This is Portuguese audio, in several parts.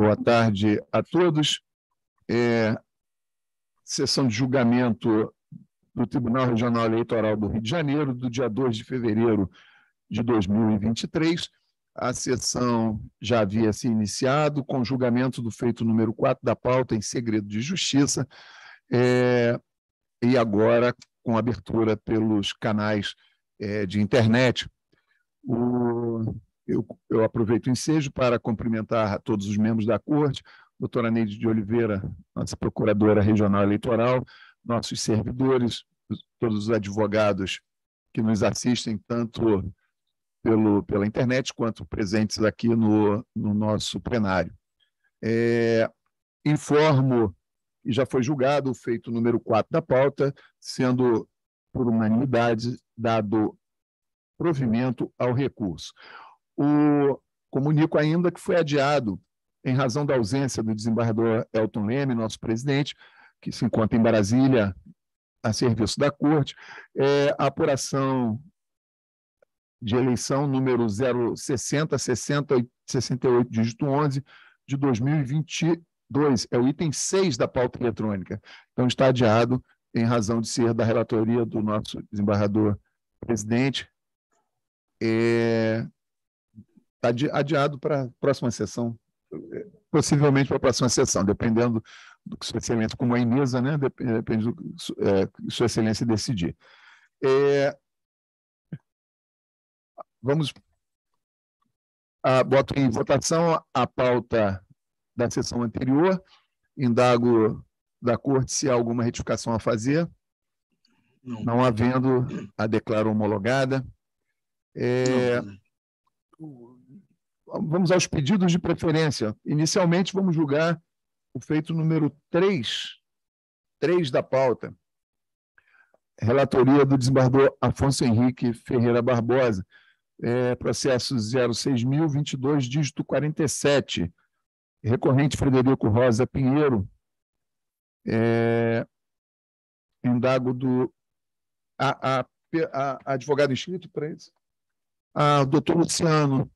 Boa tarde a todos. É, sessão de julgamento do Tribunal Regional Eleitoral do Rio de Janeiro, do dia 2 de fevereiro de 2023. A sessão já havia se iniciado com julgamento do feito número 4 da pauta em segredo de justiça, é, e agora com abertura pelos canais é, de internet. O eu, eu aproveito o ensejo para cumprimentar todos os membros da Corte, doutora Neide de Oliveira, nossa procuradora regional eleitoral, nossos servidores, todos os advogados que nos assistem, tanto pelo, pela internet quanto presentes aqui no, no nosso plenário. É, informo que já foi julgado o feito número 4 da pauta, sendo, por unanimidade, dado provimento ao recurso. O, comunico ainda que foi adiado, em razão da ausência do desembargador Elton Leme, nosso presidente, que se encontra em Brasília a serviço da Corte, é, a apuração de eleição número 060 60 68 dígito 11 de 2022, é o item 6 da pauta eletrônica. Então está adiado em razão de ser da relatoria do nosso desembargador presidente. É, Está adiado para a próxima sessão, é, possivelmente para a próxima sessão, dependendo do que Sua Excelência, como é em mesa, né? É, depende do é, que Sua Excelência decidir. É... Vamos. Ah, boto em votação a pauta da sessão anterior. Indago da Corte se há alguma retificação a fazer. Não, não havendo, a declaro homologada. É... Não, não vamos aos pedidos de preferência. Inicialmente, vamos julgar o feito número 3, 3 da pauta. Relatoria do desembargador Afonso Henrique Ferreira Barbosa, é, processo 06022, dígito 47. Recorrente Frederico Rosa Pinheiro, é, indago do a, a, a, advogado inscrito para isso, a doutor Luciano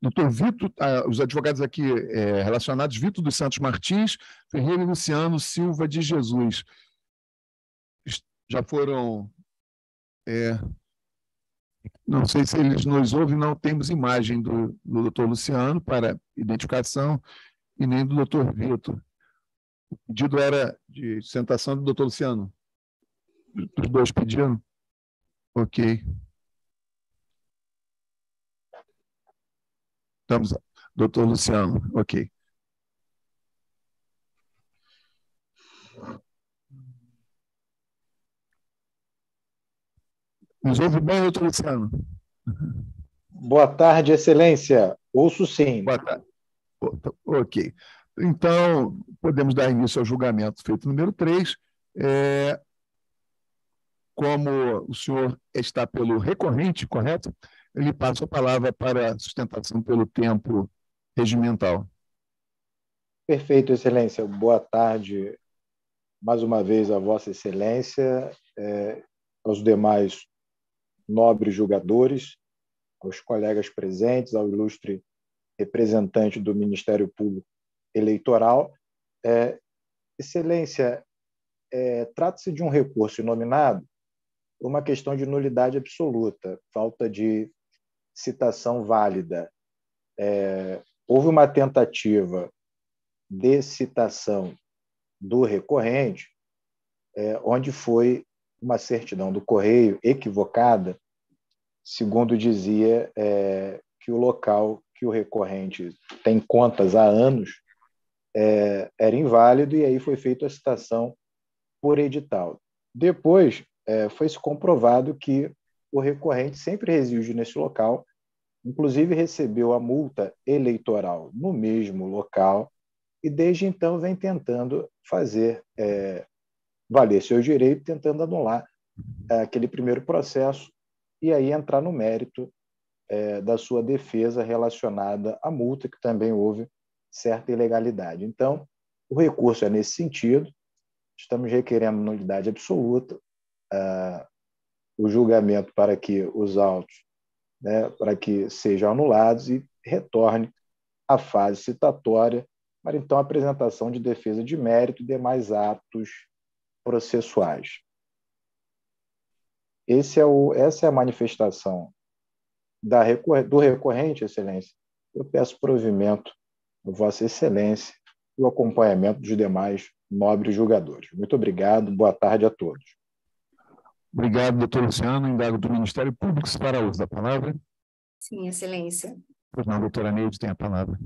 doutor Vito, ah, os advogados aqui é, relacionados, Vito dos Santos Martins, Ferreira Luciano Silva de Jesus. Já foram. É, não sei se eles nos ouvem, não temos imagem do, do doutor Luciano para identificação e nem do doutor Vitor. O pedido era de sentação do doutor Luciano? Os dois pedindo? Ok. Estamos, doutor Luciano, ok. Nos ouve bem, doutor Luciano? Boa tarde, excelência. Ouço sim. Boa tarde. Ok. Então, podemos dar início ao julgamento feito número 3. É, como o senhor está pelo recorrente, correto? lhe passo a palavra para a sustentação pelo tempo regimental. Perfeito, Excelência. Boa tarde, mais uma vez, a Vossa Excelência, eh, aos demais nobres julgadores, aos colegas presentes, ao ilustre representante do Ministério Público Eleitoral. Eh, excelência, eh, trata-se de um recurso nominado por uma questão de nulidade absoluta, falta de citação válida. É, houve uma tentativa de citação do recorrente, é, onde foi uma certidão do correio equivocada, segundo dizia é, que o local que o recorrente tem contas há anos é, era inválido e aí foi feita a citação por edital. Depois é, foi se comprovado que o recorrente sempre reside nesse local Inclusive, recebeu a multa eleitoral no mesmo local e, desde então, vem tentando fazer é, valer seu direito, tentando anular é, aquele primeiro processo e aí entrar no mérito é, da sua defesa relacionada à multa, que também houve certa ilegalidade. Então, o recurso é nesse sentido, estamos requerendo nulidade absoluta, é, o julgamento para que os autos né, para que sejam anulados e retorne à fase citatória para então a apresentação de defesa de mérito e demais atos processuais. É o, essa é a manifestação da, do recorrente, Excelência. Eu peço provimento a Vossa Excelência e o acompanhamento dos demais nobres julgadores. Muito obrigado, boa tarde a todos. Obrigado, doutor Luciano, Indago do Ministério Público, para uso da palavra. Sim, excelência. Pois não, doutora Neide tem a palavra.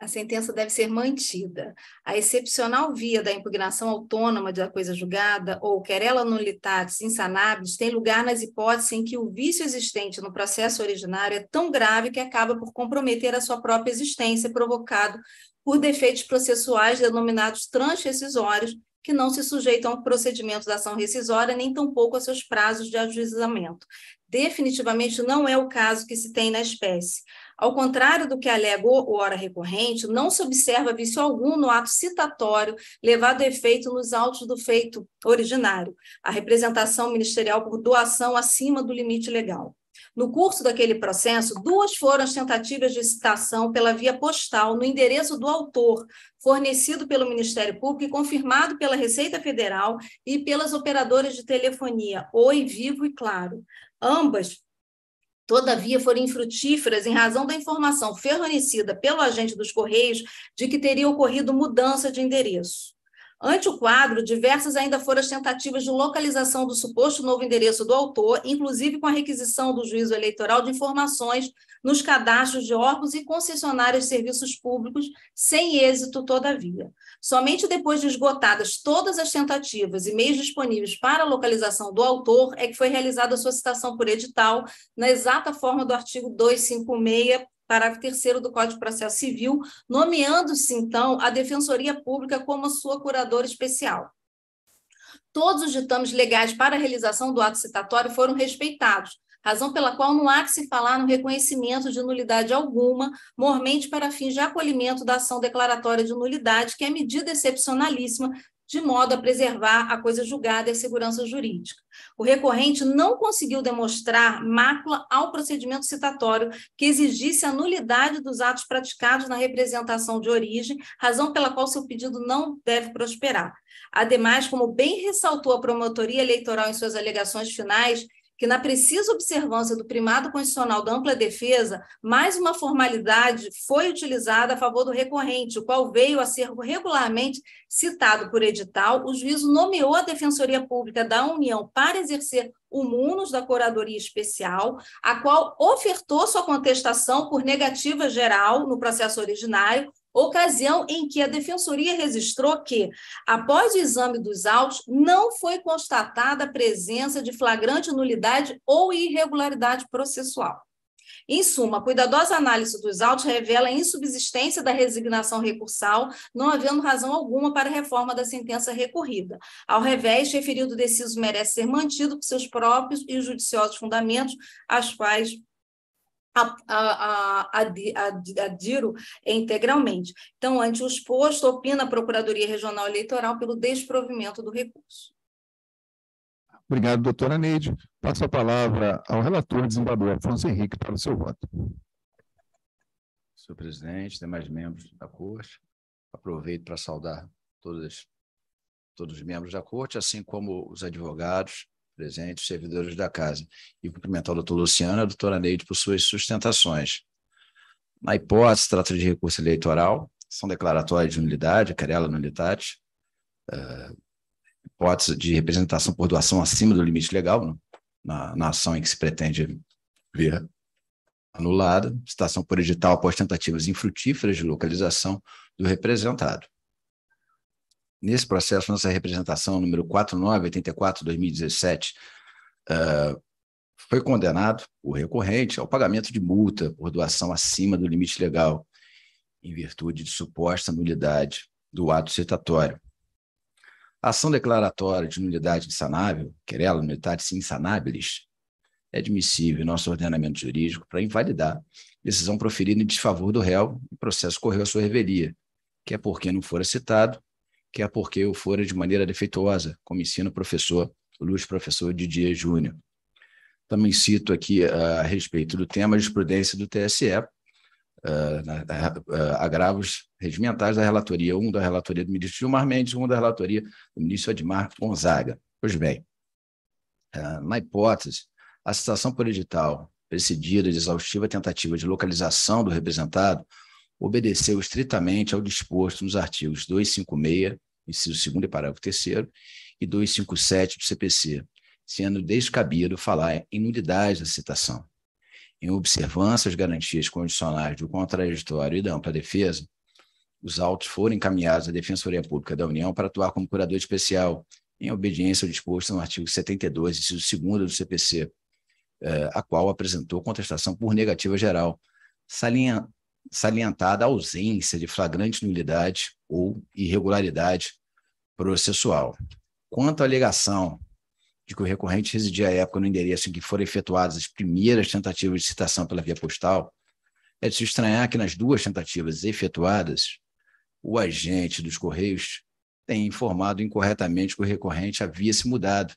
A sentença deve ser mantida. A excepcional via da impugnação autônoma da coisa julgada ou querela nulitatis insanabis tem lugar nas hipóteses em que o vício existente no processo originário é tão grave que acaba por comprometer a sua própria existência, provocado por defeitos processuais denominados transdecisórios, que não se sujeitam ao procedimento da ação rescisória, nem tampouco a seus prazos de ajuizamento. Definitivamente não é o caso que se tem na espécie. Ao contrário do que alegou o hora recorrente, não se observa vício algum no ato citatório levado a efeito nos autos do feito originário, a representação ministerial por doação acima do limite legal. No curso daquele processo, duas foram as tentativas de citação pela via postal no endereço do autor, fornecido pelo Ministério Público e confirmado pela Receita Federal e pelas operadoras de telefonia, Oi, Vivo e Claro. Ambas todavia foram infrutíferas em razão da informação fornecida pelo agente dos Correios de que teria ocorrido mudança de endereço. Ante o quadro, diversas ainda foram as tentativas de localização do suposto novo endereço do autor, inclusive com a requisição do juízo eleitoral de informações nos cadastros de órgãos e concessionários de serviços públicos, sem êxito, todavia. Somente depois de esgotadas todas as tentativas e meios disponíveis para a localização do autor é que foi realizada a solicitação por edital, na exata forma do artigo 256 parágrafo terceiro do Código de Processo Civil, nomeando-se, então, a Defensoria Pública como sua curadora especial. Todos os ditames legais para a realização do ato citatório foram respeitados, razão pela qual não há que se falar no reconhecimento de nulidade alguma, mormente para fins de acolhimento da ação declaratória de nulidade, que é medida excepcionalíssima de modo a preservar a coisa julgada e a segurança jurídica. O recorrente não conseguiu demonstrar mácula ao procedimento citatório que exigisse a nulidade dos atos praticados na representação de origem, razão pela qual seu pedido não deve prosperar. Ademais, como bem ressaltou a promotoria eleitoral em suas alegações finais, que, na precisa observância do primado constitucional da ampla defesa, mais uma formalidade foi utilizada a favor do recorrente, o qual veio a ser regularmente citado por edital. O juízo nomeou a Defensoria Pública da União para exercer o munus da Curadoria Especial, a qual ofertou sua contestação por negativa geral no processo originário, ocasião em que a defensoria registrou que, após o exame dos autos, não foi constatada a presença de flagrante nulidade ou irregularidade processual. Em suma, a cuidadosa análise dos autos revela a insubsistência da resignação recursal, não havendo razão alguma para reforma da sentença recorrida. Ao revés, referido deciso merece ser mantido por seus próprios e judiciosos fundamentos, as quais a, a, a, adiro integralmente. Então, ante o exposto, opina a Procuradoria Regional Eleitoral pelo desprovimento do recurso. Obrigado, doutora Neide. Passo a palavra ao relator desembargador Afonso Henrique para o seu voto. Senhor presidente, demais membros da Corte, aproveito para saudar todos todos os membros da Corte, assim como os advogados presente, os servidores da casa, e cumprimentar o doutor Luciano, a doutora Neide, por suas sustentações. Na hipótese, trata de recurso eleitoral, são declaratórias de nulidade, querela nulitate, uh, eh, hipótese de representação por doação acima do limite legal, né? na, na ação em que se pretende ver anulada, citação por edital após tentativas infrutíferas de localização do representado nesse processo, nossa representação número 4984-2017 uh, ah, foi condenado o recorrente ao pagamento de multa por doação acima do limite legal, em virtude de suposta nulidade do ato citatório. A ação declaratória de nulidade insanável, querela nulidade insanabilis, é admissível em nosso ordenamento jurídico para invalidar decisão proferida em desfavor do réu e processo correu a sua revelia, que é porque não fora citado quer é porque eu fora de maneira defeituosa, como ensina o professor Luiz Professor Didier Júnior. Também cito aqui ah, a respeito do tema de jurisprudência do TSE, ah, ah, agravos regimentais da relatoria, um da relatoria do ministro Gilmar Mendes, um da relatoria do ministro Edmar Gonzaga. Pois bem, na hipótese, a citação por edital, precedida de exaustiva tentativa de localização do representado, obedeceu estritamente ao disposto nos artigos 256 inciso segundo e parágrafo terceiro, e 257 do CPC, sendo descabido falar em nulidade da citação. Em observância às garantias condicionais do contraditório e da ampla defesa, os autos foram encaminhados à Defensoria Pública da União para atuar como curador especial, em obediência ao disposto no artigo 72, inciso 2 do CPC, eh, a qual apresentou contestação por negativa geral, salientada a ausência de flagrante nulidade ou irregularidade processual. Quanto à alegação de que o recorrente residia à época no endereço em que foram efetuadas as primeiras tentativas de citação pela via postal, é de se estranhar que nas duas tentativas efetuadas, o agente dos Correios tem informado incorretamente que o recorrente havia se mudado,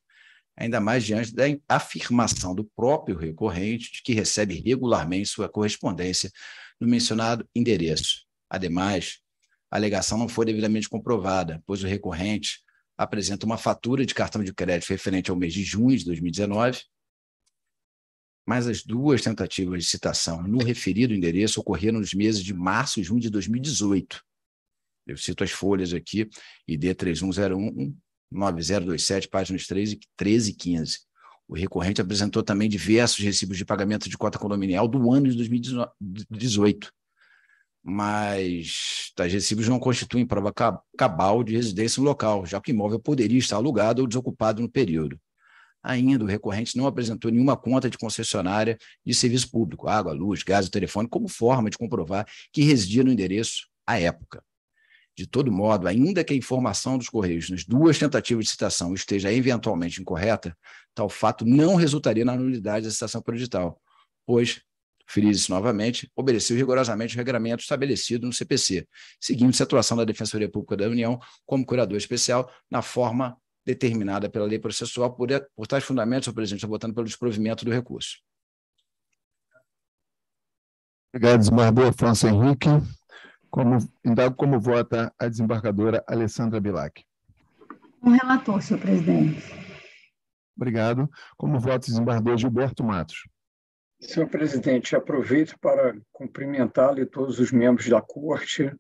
ainda mais diante da afirmação do próprio recorrente de que recebe regularmente sua correspondência no mencionado endereço. Ademais, a alegação não foi devidamente comprovada, pois o recorrente apresenta uma fatura de cartão de crédito referente ao mês de junho de 2019, mas as duas tentativas de citação no referido endereço ocorreram nos meses de março e junho de 2018. Eu cito as folhas aqui, ID 31019027, páginas 13, 13 e 15. O recorrente apresentou também diversos recibos de pagamento de cota condominial do ano de 2018, mas tais recibos não constituem prova cabal de residência no local, já que o imóvel poderia estar alugado ou desocupado no período. Ainda, o recorrente não apresentou nenhuma conta de concessionária de serviço público, água, luz, gás e telefone, como forma de comprovar que residia no endereço à época. De todo modo, ainda que a informação dos Correios nas duas tentativas de citação esteja eventualmente incorreta, tal fato não resultaria na nulidade da citação predital, pois frisou isso novamente, obedeceu rigorosamente o regramento estabelecido no CPC, seguindo-se a atuação da Defensoria Pública da União como curador especial na forma determinada pela lei processual por, por tais fundamentos, o presidente está votando pelo desprovimento do recurso. Obrigado, desembargador Afonso Henrique. Como, indago como vota a desembargadora Alessandra Bilac. Um relator, senhor presidente. Obrigado. Como vota o desembargador Gilberto Matos. Senhor presidente, aproveito para cumprimentá-lo e todos os membros da corte,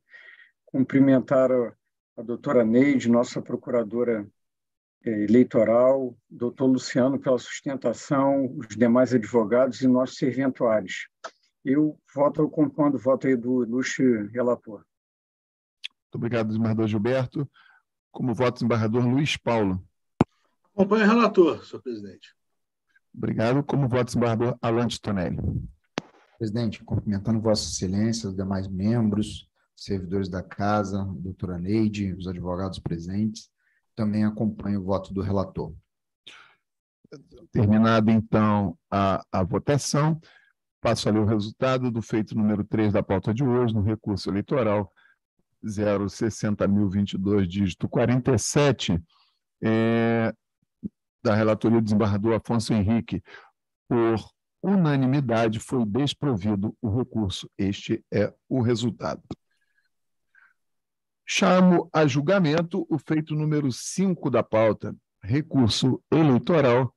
cumprimentar a, a doutora Neide, nossa procuradora eh, eleitoral, doutor Luciano pela sustentação, os demais advogados e nossos serventuários. Eu voto compondo o voto aí do ilustre relator. Muito obrigado, desembargador Gilberto. Como voto, desembargador Luiz Paulo. Acompanho o relator, senhor presidente. Obrigado. Como voto, desembargador Alan Tonelli. Presidente, cumprimentando Vossa Excelência, os demais membros, servidores da casa, doutora Neide, os advogados presentes, também acompanho o voto do relator. Terminada então, a, a votação, passo ali o resultado do feito número 3 da pauta de hoje, no recurso eleitoral 060.022, dígito 47, é, da relatoria do desembargador Afonso Henrique, por unanimidade, foi desprovido o recurso. Este é o resultado. Chamo a julgamento o feito número 5 da pauta, recurso eleitoral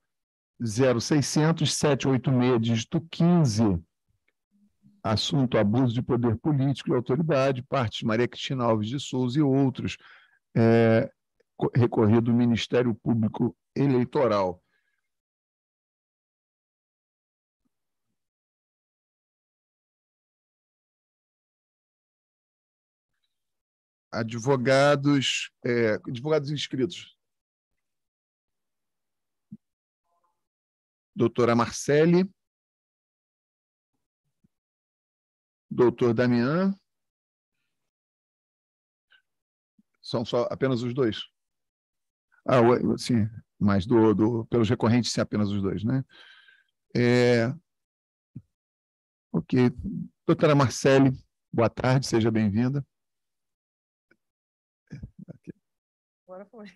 0600-786, dígito 15. Assunto abuso de poder político e autoridade, parte Maria Cristina Alves de Souza e outros. É, recorrer do Ministério Público Eleitoral. Advogados, é, advogados inscritos. Doutora Marcele. Doutor Damian. São só apenas os dois. Ah, sim, mas do, do, pelos recorrentes e apenas os dois, né? É... Ok. Doutora Marcele, boa tarde, seja bem-vinda. Agora foi.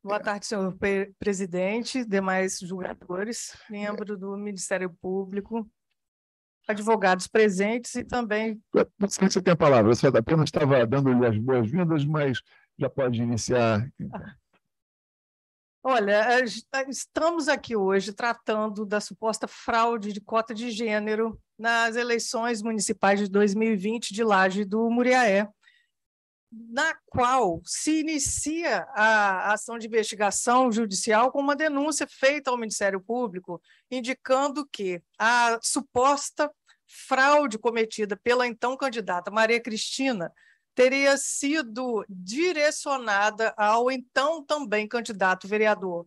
Boa tarde, senhor presidente, demais julgadores, membro do Ministério Público, advogados presentes e também. Você tem a palavra, eu apenas estava dando-lhe as boas-vindas, mas já pode iniciar. Olha, tá, estamos aqui hoje tratando da suposta fraude de cota de gênero nas eleições municipais de 2020 de Laje do Muriaé, na qual se inicia a ação de investigação judicial com uma denúncia feita ao Ministério Público, indicando que a suposta fraude cometida pela então candidata Maria Cristina teria sido direcionada ao então também candidato vereador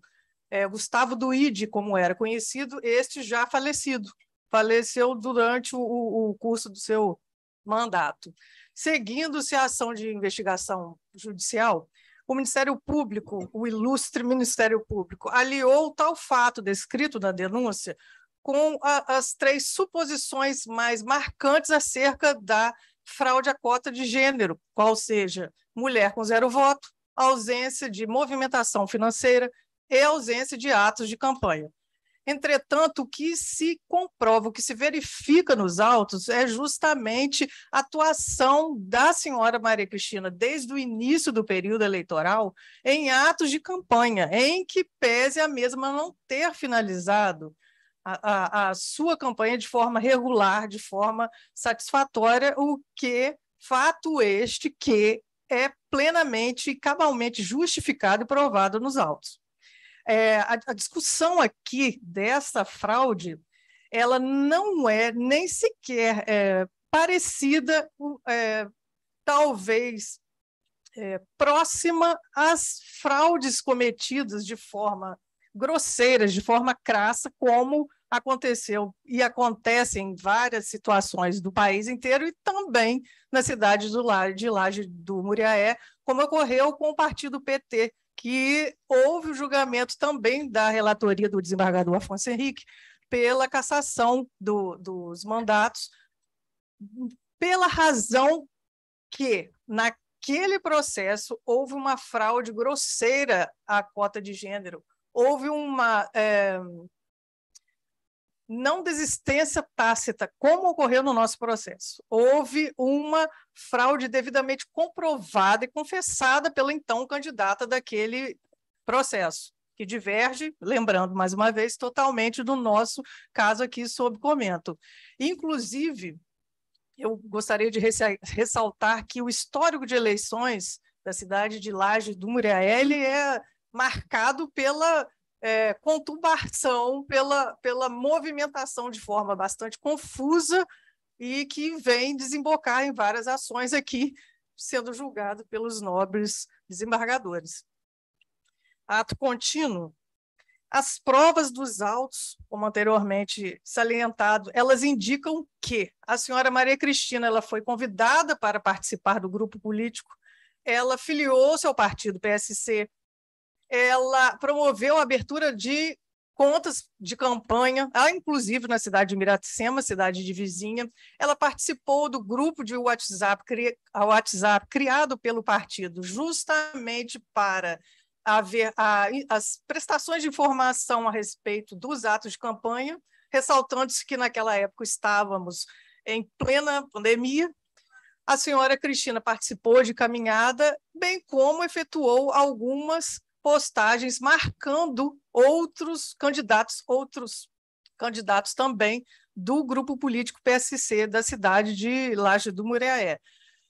é, Gustavo Duide, como era conhecido, este já falecido. Faleceu durante o, o curso do seu mandato. Seguindo-se a ação de investigação judicial, o Ministério Público, o ilustre Ministério Público, aliou tal fato descrito na denúncia com a, as três suposições mais marcantes acerca da fraude à cota de gênero, qual seja mulher com zero voto, ausência de movimentação financeira e ausência de atos de campanha. Entretanto, o que se comprova, o que se verifica nos autos é justamente a atuação da senhora Maria Cristina desde o início do período eleitoral em atos de campanha, em que pese a mesma não ter finalizado a, a, sua campanha de forma regular, de forma satisfatória, o que, fato este, que é plenamente e cabalmente justificado e provado nos autos. É, a, a discussão aqui dessa fraude, ela não é nem sequer é, parecida, é, talvez é, próxima às fraudes cometidas de forma grosseiras, de forma crassa, como aconteceu e acontece em várias situações do país inteiro e também na cidade do Laje, de Laje do Muriaé, como ocorreu com o partido PT, que houve o julgamento também da relatoria do desembargador Afonso Henrique pela cassação do, dos mandatos, pela razão que naquele processo houve uma fraude grosseira à cota de gênero houve uma é, não desistência tácita, como ocorreu no nosso processo. Houve uma fraude devidamente comprovada e confessada pela então candidata daquele processo, que diverge, lembrando mais uma vez, totalmente do nosso caso aqui sob comento. Inclusive, eu gostaria de ressaltar que o histórico de eleições da cidade de Laje do Muriaé é marcado pela é, conturbação, pela, pela movimentação de forma bastante confusa e que vem desembocar em várias ações aqui, sendo julgado pelos nobres desembargadores. Ato contínuo. As provas dos autos, como anteriormente salientado, elas indicam que a senhora Maria Cristina ela foi convidada para participar do grupo político, ela filiou-se ao partido PSC, ela promoveu a abertura de contas de campanha, ela, ah, inclusive na cidade de Miracema, cidade de vizinha. Ela participou do grupo de WhatsApp, cri, WhatsApp criado pelo partido justamente para haver a, as prestações de informação a respeito dos atos de campanha, ressaltando-se que naquela época estávamos em plena pandemia. A senhora Cristina participou de caminhada, bem como efetuou algumas postagens marcando outros candidatos, outros candidatos também do grupo político PSC da cidade de Laje do Muriaé.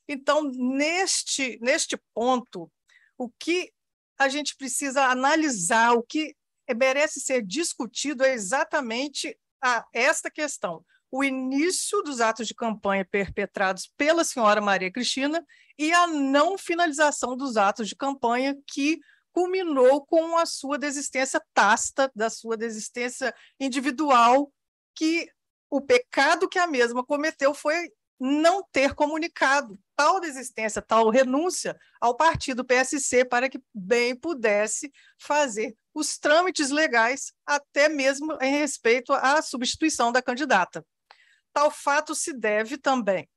Então, neste, neste ponto, o que a gente precisa analisar, o que merece ser discutido é exatamente a, esta questão. O início dos atos de campanha perpetrados pela senhora Maria Cristina e a não finalização dos atos de campanha que culminou com a sua desistência tácita, da sua desistência individual, que o pecado que a mesma cometeu foi não ter comunicado tal desistência, tal renúncia ao partido PSC para que bem pudesse fazer os trâmites legais, até mesmo em respeito à substituição da candidata. Tal fato se deve também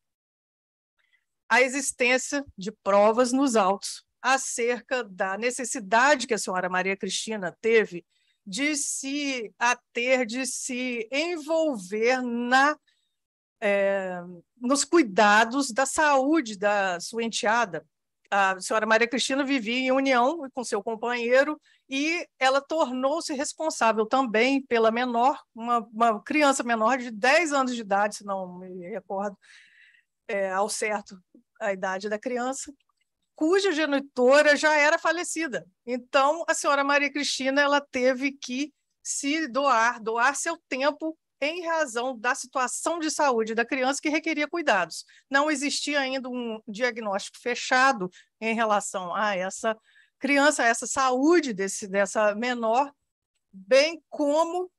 à existência de provas nos autos acerca da necessidade que a senhora Maria Cristina teve de se ater, de se envolver na é, nos cuidados da saúde da sua enteada. A senhora Maria Cristina vivia em união com seu companheiro e ela tornou-se responsável também pela menor, uma, uma, criança menor de 10 anos de idade, se não me recordo é, ao certo a idade da criança, cuja genitora já era falecida. Então, a senhora Maria Cristina ela teve que se doar, doar seu tempo em razão da situação de saúde da criança que requeria cuidados. Não existia ainda um diagnóstico fechado em relação a essa criança, a essa saúde desse, dessa menor, bem como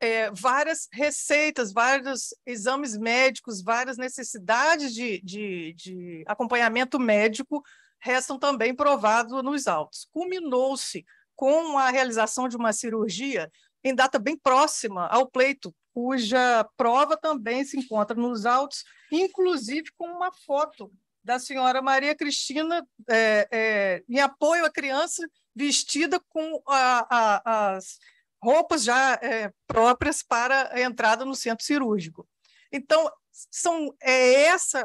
é, várias receitas, vários exames médicos, várias necessidades de, de, de acompanhamento médico restam também provados nos autos. Culminou-se com a realização de uma cirurgia em data bem próxima ao pleito, cuja prova também se encontra nos autos, inclusive com uma foto da senhora Maria Cristina é, é, em apoio à criança vestida com a, a, as roupas já é, próprias para a entrada no centro cirúrgico. Então, são, é essa,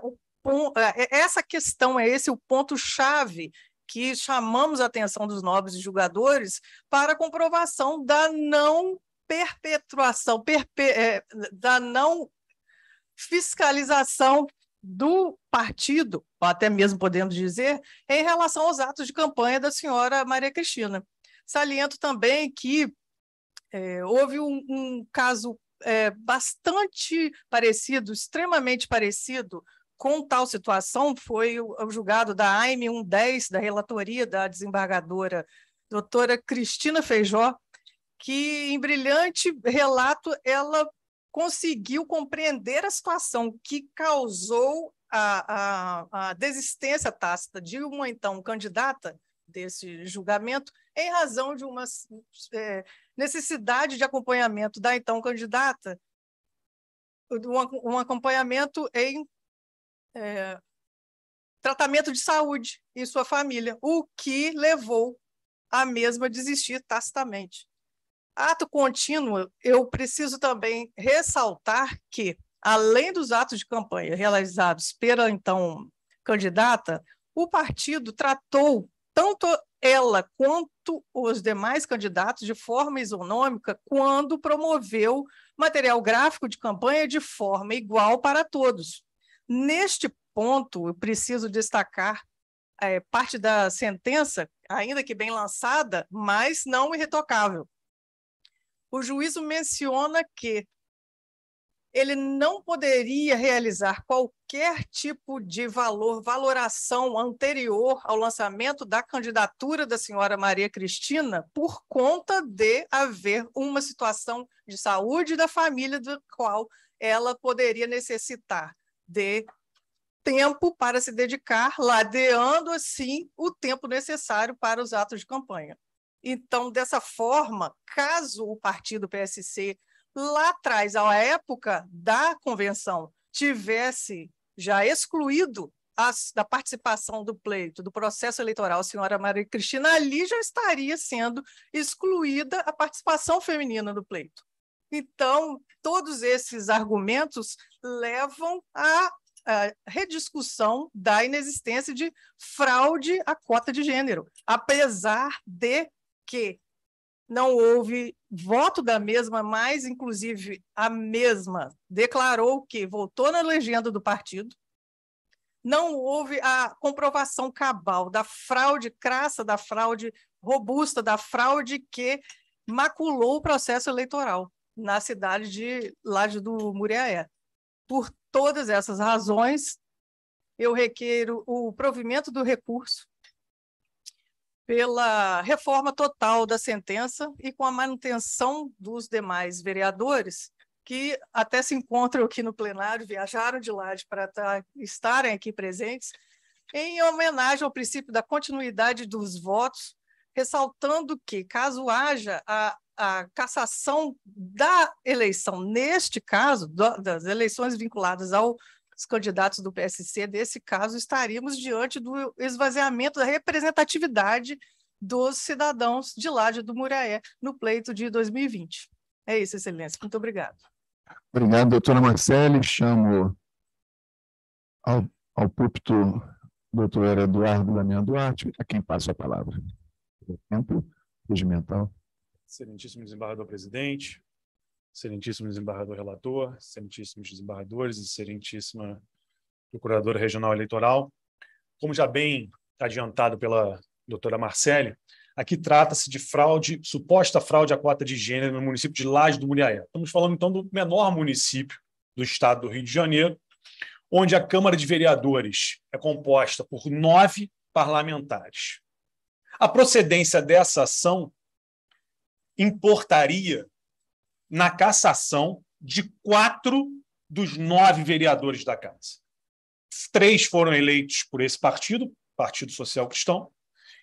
é, é essa questão, é esse o ponto-chave que chamamos a atenção dos nobres julgadores para a comprovação da não perpetuação, perpe, é, da não fiscalização do partido, até mesmo podemos dizer, em relação aos atos de campanha da senhora Maria Cristina. Saliento também que é, houve um, um caso é, bastante parecido, extremamente parecido, com tal situação, foi o, o julgado da AM 110, da relatoria da desembargadora doutora Cristina Feijó, que, em brilhante relato, ela conseguiu compreender a situação que causou a, a, a desistência tácita de uma então candidata desse julgamento em razão de uma é, necessidade de acompanhamento da então candidata, um, um acompanhamento em é, tratamento de saúde em sua família, o que levou a mesma a desistir tacitamente. Ato contínuo, eu preciso também ressaltar que, além dos atos de campanha realizados pela então candidata, o partido tratou tanto ela quanto os demais candidatos de forma isonômica quando promoveu material gráfico de campanha de forma igual para todos. Neste ponto, eu preciso destacar é, parte da sentença, ainda que bem lançada, mas não irretocável. O juízo menciona que ele não poderia realizar qualquer tipo de valor, valoração anterior ao lançamento da candidatura da senhora Maria Cristina por conta de haver uma situação de saúde da família do qual ela poderia necessitar de tempo para se dedicar, ladeando assim o tempo necessário para os atos de campanha. Então, dessa forma, caso o partido PSC lá atrás, à época da convenção, tivesse já excluído as, da participação do pleito, do processo eleitoral, a senhora Maria Cristina, ali já estaria sendo excluída a participação feminina do pleito. Então, todos esses argumentos levam à rediscussão da inexistência de fraude à cota de gênero, apesar de que não houve voto da mesma, mas, inclusive, a mesma declarou que voltou na legenda do partido, não houve a comprovação cabal da fraude crassa, da fraude robusta, da fraude que maculou o processo eleitoral na cidade de Laje do Muriaé. Por todas essas razões, eu requeiro o provimento do recurso pela reforma total da sentença e com a manutenção dos demais vereadores que até se encontram aqui no plenário, viajaram de lá para estarem aqui presentes, em homenagem ao princípio da continuidade dos votos, ressaltando que, caso haja a, a cassação da eleição, neste caso, do, das eleições vinculadas ao os candidatos do PSC, nesse caso, estaríamos diante do esvaziamento da representatividade dos cidadãos de Laje do Muriaé no pleito de 2020. É isso, Excelência. Muito obrigado. Obrigado, doutora Marcele. Chamo ao, ao púlpito doutor Eduardo Damião Duarte, a quem passa a palavra. O tempo regimental. Excelentíssimo desembargador presidente, excelentíssimo desembargador relator, excelentíssimos desembargadores, excelentíssima procuradora regional eleitoral. Como já bem adiantado pela doutora Marcele, aqui trata-se de fraude, suposta fraude à cota de gênero no município de Laje do Muriaé. Estamos falando então do menor município do estado do Rio de Janeiro, onde a Câmara de Vereadores é composta por nove parlamentares. A procedência dessa ação importaria na cassação de quatro dos nove vereadores da casa. Três foram eleitos por esse partido, Partido Social Cristão,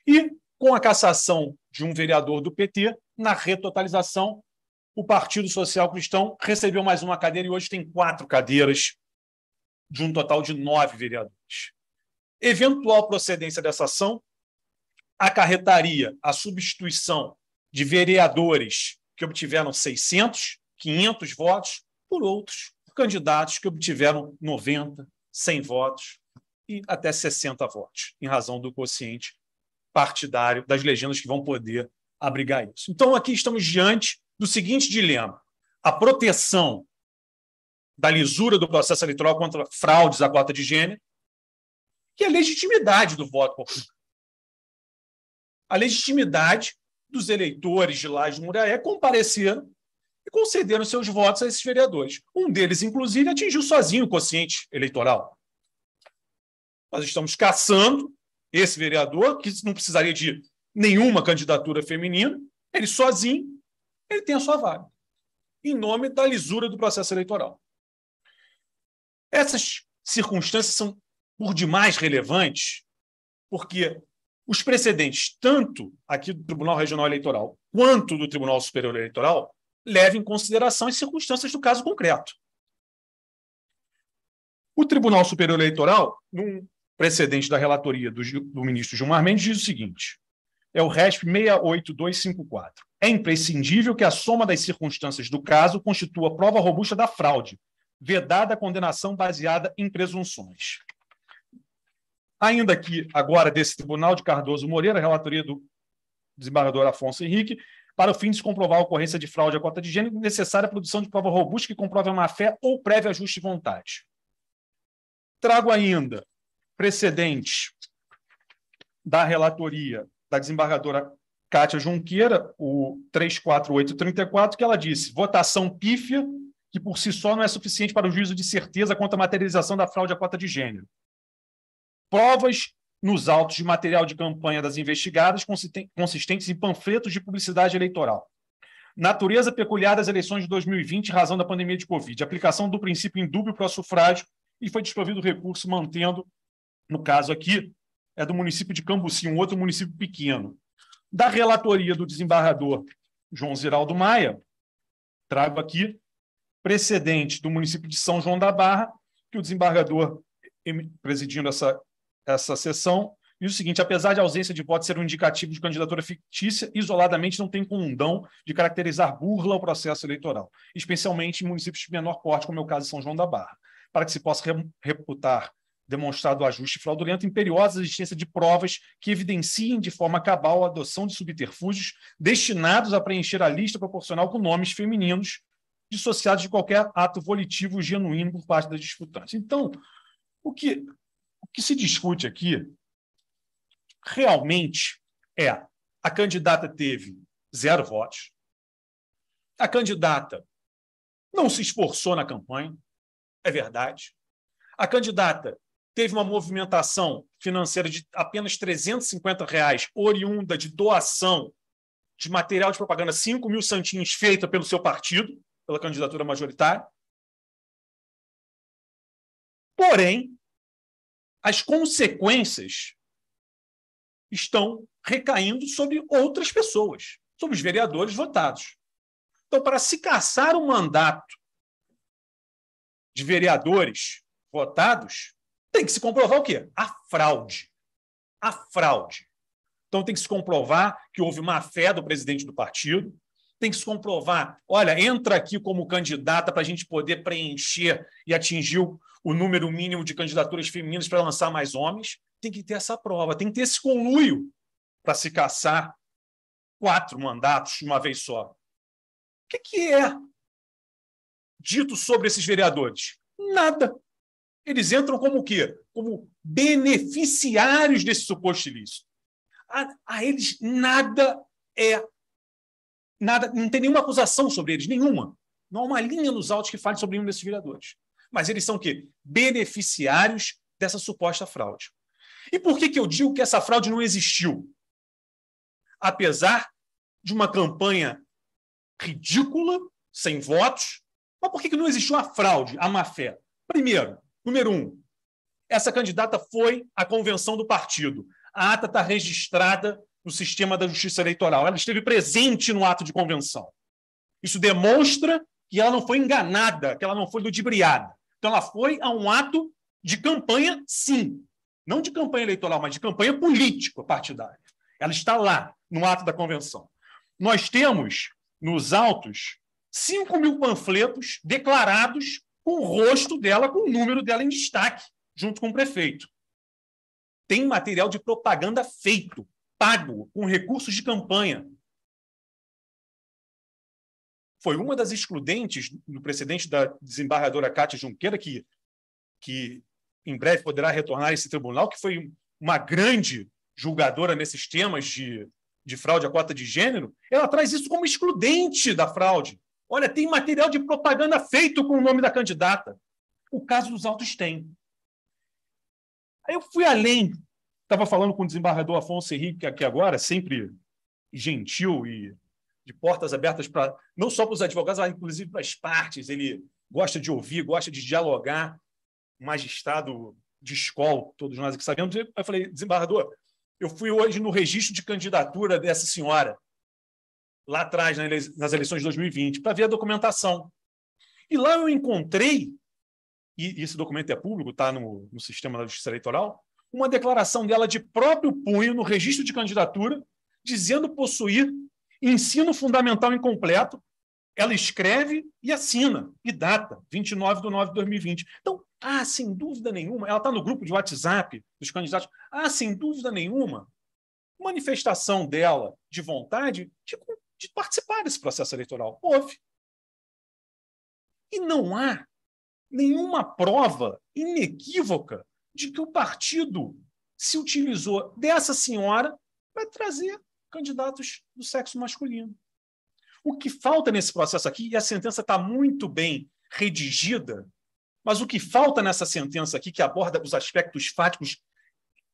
e com a cassação de um vereador do PT, na retotalização, o Partido Social Cristão recebeu mais uma cadeira e hoje tem quatro cadeiras, de um total de nove vereadores. Eventual procedência dessa ação acarretaria a substituição de vereadores que obtiveram 600, 500 votos, por outros candidatos que obtiveram 90, 100 votos e até 60 votos, em razão do quociente partidário das legendas que vão poder abrigar isso. Então, aqui estamos diante do seguinte dilema: a proteção da lisura do processo eleitoral contra fraudes à cota de gênero e é a legitimidade do voto popular. A legitimidade dos eleitores de Laje de Muriaé compareceram e concederam seus votos a esses vereadores. Um deles, inclusive, atingiu sozinho o quociente eleitoral. Nós estamos caçando esse vereador, que não precisaria de nenhuma candidatura feminina, ele sozinho, ele tem a sua vaga, em nome da lisura do processo eleitoral. Essas circunstâncias são por demais relevantes, porque os precedentes, tanto aqui do Tribunal Regional Eleitoral quanto do Tribunal Superior Eleitoral, levam em consideração as circunstâncias do caso concreto. O Tribunal Superior Eleitoral, num precedente da relatoria do, do ministro Gilmar Mendes, diz o seguinte: é o RESP 68254. É imprescindível que a soma das circunstâncias do caso constitua prova robusta da fraude, vedada a condenação baseada em presunções. Ainda que agora, desse Tribunal de Cardoso Moreira, relatoria do desembargador Afonso Henrique, para o fim de comprovar a ocorrência de fraude à cota de gênero, necessária a produção de prova robusta que comprove a má-fé ou prévio ajuste de vontade. Trago ainda precedente da relatoria da desembargadora Cátia Junqueira, o 34834, que ela disse: votação pífia, que por si só não é suficiente para o juízo de certeza quanto à materialização da fraude à cota de gênero provas nos autos de material de campanha das investigadas consistentes em panfletos de publicidade eleitoral. Natureza peculiar das eleições de 2020, razão da pandemia de Covid. Aplicação do princípio indúbio para o sufrágio e foi desprovido recurso, mantendo, no caso aqui, é do município de Cambuci, um outro município pequeno. Da relatoria do desembargador João Ziraldo Maia, trago aqui precedente do município de São João da Barra, que o desembargador, presidindo essa essa sessão. E o seguinte, apesar de a ausência de voto ser um indicativo de candidatura fictícia, isoladamente não tem condão de caracterizar burla o processo eleitoral, especialmente em municípios de menor porte, como é o caso de São João da Barra. Para que se possa reputar demonstrado o ajuste fraudulento, imperiosa a existência de provas que evidenciem de forma cabal a adoção de subterfúgios destinados a preencher a lista proporcional com nomes femininos dissociados de qualquer ato volitivo genuíno por parte das disputantes. Então, o que que se discute aqui realmente é a candidata teve zero votos, a candidata não se esforçou na campanha, é verdade. A candidata teve uma movimentação financeira de apenas 350 reais, oriunda de doação de material de propaganda, 5 mil santinhos feita pelo seu partido, pela candidatura majoritária. Porém, as consequências estão recaindo sobre outras pessoas, sobre os vereadores votados. Então, para se caçar o um mandato de vereadores votados, tem que se comprovar o quê? A fraude. A fraude. Então, tem que se comprovar que houve má fé do presidente do partido, tem que se comprovar. Olha, entra aqui como candidata para a gente poder preencher e atingir o número mínimo de candidaturas femininas para lançar mais homens. Tem que ter essa prova, tem que ter esse conluio para se caçar quatro mandatos de uma vez só. O que, que é dito sobre esses vereadores? Nada. Eles entram como o quê? Como beneficiários desse suposto ilícito. A, a eles nada é. Nada, não tem nenhuma acusação sobre eles, nenhuma. Não há uma linha nos autos que fale sobre nenhum desses vereadores mas eles são que beneficiários dessa suposta fraude. E por que, que eu digo que essa fraude não existiu? Apesar de uma campanha ridícula, sem votos, mas por que, que não existiu a fraude, a má-fé? Primeiro, número um, essa candidata foi à convenção do partido. A ata está registrada no sistema da justiça eleitoral. Ela esteve presente no ato de convenção. Isso demonstra que ela não foi enganada, que ela não foi ludibriada. Então, ela foi a um ato de campanha, sim. Não de campanha eleitoral, mas de campanha política partidária. Ela está lá, no ato da convenção. Nós temos, nos autos, 5 mil panfletos declarados com o rosto dela, com o número dela em destaque, junto com o prefeito. Tem material de propaganda feito, pago, com recursos de campanha, foi uma das excludentes no precedente da desembargadora Cátia Junqueira, que, que em breve poderá retornar a esse tribunal, que foi uma grande julgadora nesses temas de, de fraude à cota de gênero, ela traz isso como excludente da fraude. Olha, tem material de propaganda feito com o nome da candidata. O caso dos autos tem. Aí eu fui além. Estava falando com o desembargador Afonso Henrique aqui agora, sempre gentil e de portas abertas para não só para os advogados, mas inclusive para as partes. Ele gosta de ouvir, gosta de dialogar. magistrado de escola, todos nós que sabemos. Eu falei, desembargador, eu fui hoje no registro de candidatura dessa senhora, lá atrás, nas eleições de 2020, para ver a documentação. E lá eu encontrei, e esse documento é público, está no, no sistema da Justiça Eleitoral, uma declaração dela de próprio punho no registro de candidatura, dizendo possuir Ensino Fundamental Incompleto, ela escreve e assina, e data, 29 de nove de 2020. Então, ah, sem dúvida nenhuma, ela está no grupo de WhatsApp dos candidatos, ah, sem dúvida nenhuma, manifestação dela de vontade de, de participar desse processo eleitoral. Houve. E não há nenhuma prova inequívoca de que o partido se utilizou dessa senhora para trazer candidatos do sexo masculino. O que falta nesse processo aqui, e a sentença está muito bem redigida, mas o que falta nessa sentença aqui, que aborda os aspectos fáticos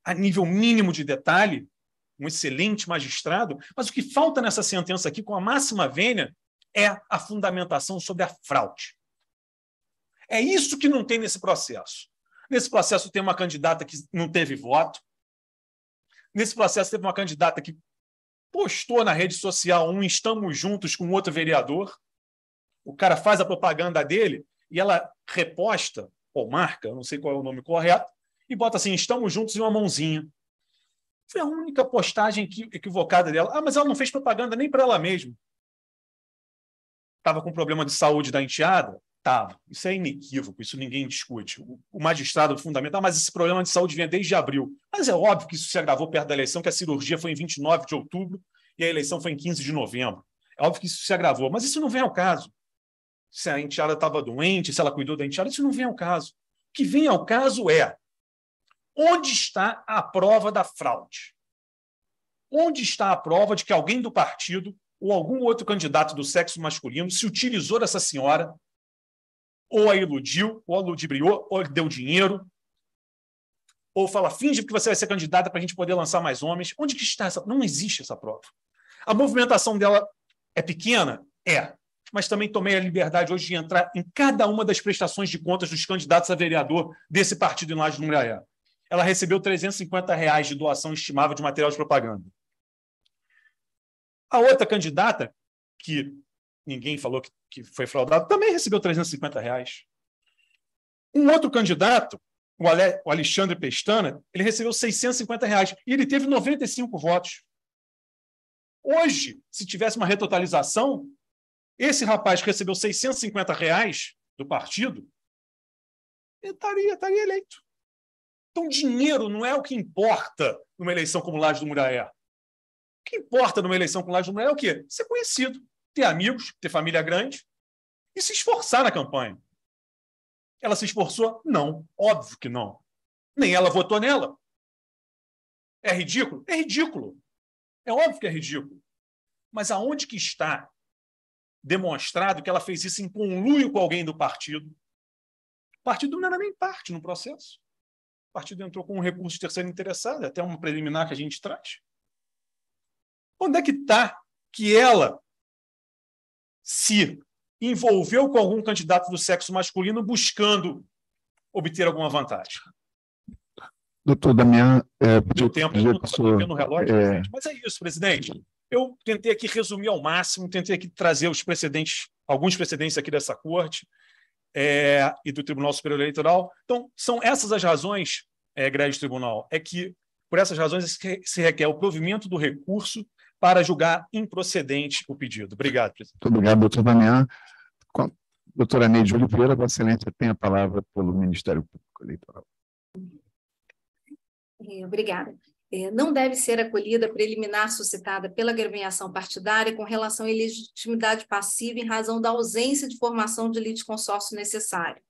a nível mínimo de detalhe, um excelente magistrado, mas o que falta nessa sentença aqui, com a máxima vênia, é a fundamentação sobre a fraude. É isso que não tem nesse processo. Nesse processo tem uma candidata que não teve voto. Nesse processo teve uma candidata que postou na rede social um Estamos Juntos com outro vereador, o cara faz a propaganda dele e ela reposta, ou marca, não sei qual é o nome correto, e bota assim: Estamos Juntos em uma mãozinha. Foi a única postagem equivocada dela. Ah, mas ela não fez propaganda nem para ela mesma. Estava com problema de saúde da enteada, estava. Isso é inequívoco, isso ninguém discute. O magistrado fundamental, mas esse problema de saúde vinha desde abril. Mas é óbvio que isso se agravou perto da eleição, que a cirurgia foi em 29 de outubro e a eleição foi em 15 de novembro. É óbvio que isso se agravou, mas isso não vem ao caso. Se a enteada estava doente, se ela cuidou da enteada, isso não vem ao caso. O que vem ao caso é onde está a prova da fraude? Onde está a prova de que alguém do partido ou algum outro candidato do sexo masculino se utilizou dessa senhora ou a iludiu, ou a ludibriou, ou deu dinheiro, ou fala, finge que você vai ser candidata para a gente poder lançar mais homens. Onde que está essa? Não existe essa prova. A movimentação dela é pequena? É. Mas também tomei a liberdade hoje de entrar em cada uma das prestações de contas dos candidatos a vereador desse partido em Laje do Mulheré. Ela recebeu 350 reais de doação estimável de material de propaganda. A outra candidata, que ninguém falou que, que foi fraudado, também recebeu 350 reais. Um outro candidato, o, Ale, o Alexandre Pestana, ele recebeu 650 reais e ele teve 95 votos. Hoje, se tivesse uma retotalização, esse rapaz que recebeu 650 reais do partido, ele estaria, estaria eleito. Então, dinheiro não é o que importa numa eleição como Laje do Muraé. O que importa numa eleição como Laje do Muraé é o quê? Ser conhecido ter amigos, ter família grande e se esforçar na campanha. Ela se esforçou? Não, óbvio que não. Nem ela votou nela. É ridículo? É ridículo. É óbvio que é ridículo. Mas aonde que está demonstrado que ela fez isso em conluio com alguém do partido? O partido não era nem parte no processo. O partido entrou com um recurso de terceiro interessado, até uma preliminar que a gente traz. Onde é que está que ela se envolveu com algum candidato do sexo masculino buscando obter alguma vantagem. Doutor Damião, é, tá o tempo já passou. no relógio, é... mas é isso, presidente. Eu tentei aqui resumir ao máximo, tentei aqui trazer os precedentes, alguns precedentes aqui dessa corte é, e do Tribunal Superior Eleitoral. Então, são essas as razões, é, greve tribunal, é que por essas razões se requer o provimento do recurso para julgar improcedente o pedido. Obrigado, presidente. Muito obrigado, doutor Damián. Doutora Neide Oliveira, Vossa Excelência tem a palavra pelo Ministério Público Eleitoral. É, obrigada. É, não deve ser acolhida preliminar suscitada pela agremiação partidária com relação à ilegitimidade passiva em razão da ausência de formação de litisconsórcio necessário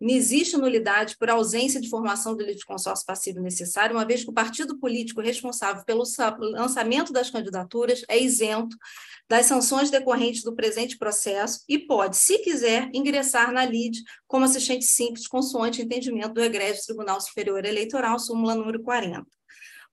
não existe nulidade por ausência de formação do litisconsórcio passivo necessário, uma vez que o partido político responsável pelo lançamento das candidaturas é isento das sanções decorrentes do presente processo e pode, se quiser, ingressar na LID como assistente simples, consoante entendimento do egresso Tribunal Superior Eleitoral, súmula número 40.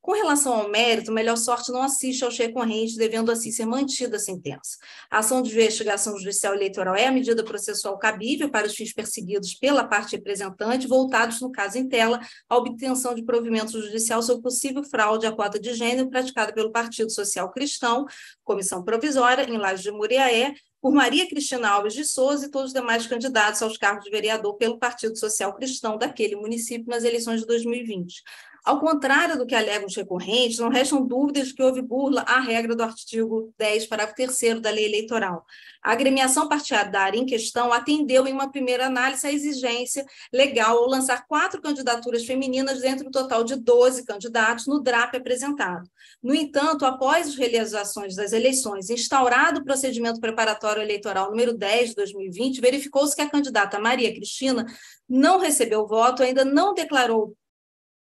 Com relação ao mérito, melhor sorte não assiste aos recorrentes, devendo assim ser mantida a sentença. A ação de investigação judicial eleitoral é a medida processual cabível para os fins perseguidos pela parte representante, voltados, no caso em tela, à obtenção de provimento judicial sobre possível fraude à quota de gênero praticada pelo Partido Social Cristão, comissão provisória, em Laje de Muriaé, por Maria Cristina Alves de Souza e todos os demais candidatos aos cargos de vereador pelo Partido Social Cristão daquele município nas eleições de 2020. Ao contrário do que alegam os recorrentes, não restam dúvidas de que houve burla à regra do artigo 10, parágrafo 3 da lei eleitoral. A agremiação partidária em questão atendeu, em uma primeira análise, à exigência legal ao lançar quatro candidaturas femininas dentro do total de 12 candidatos no DRAP apresentado. No entanto, após as realizações das eleições, instaurado o procedimento preparatório eleitoral número 10 de 2020, verificou-se que a candidata Maria Cristina não recebeu voto, ainda não declarou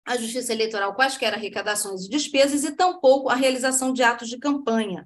a Justiça Eleitoral quaisquer arrecadações e despesas e tampouco a realização de atos de campanha.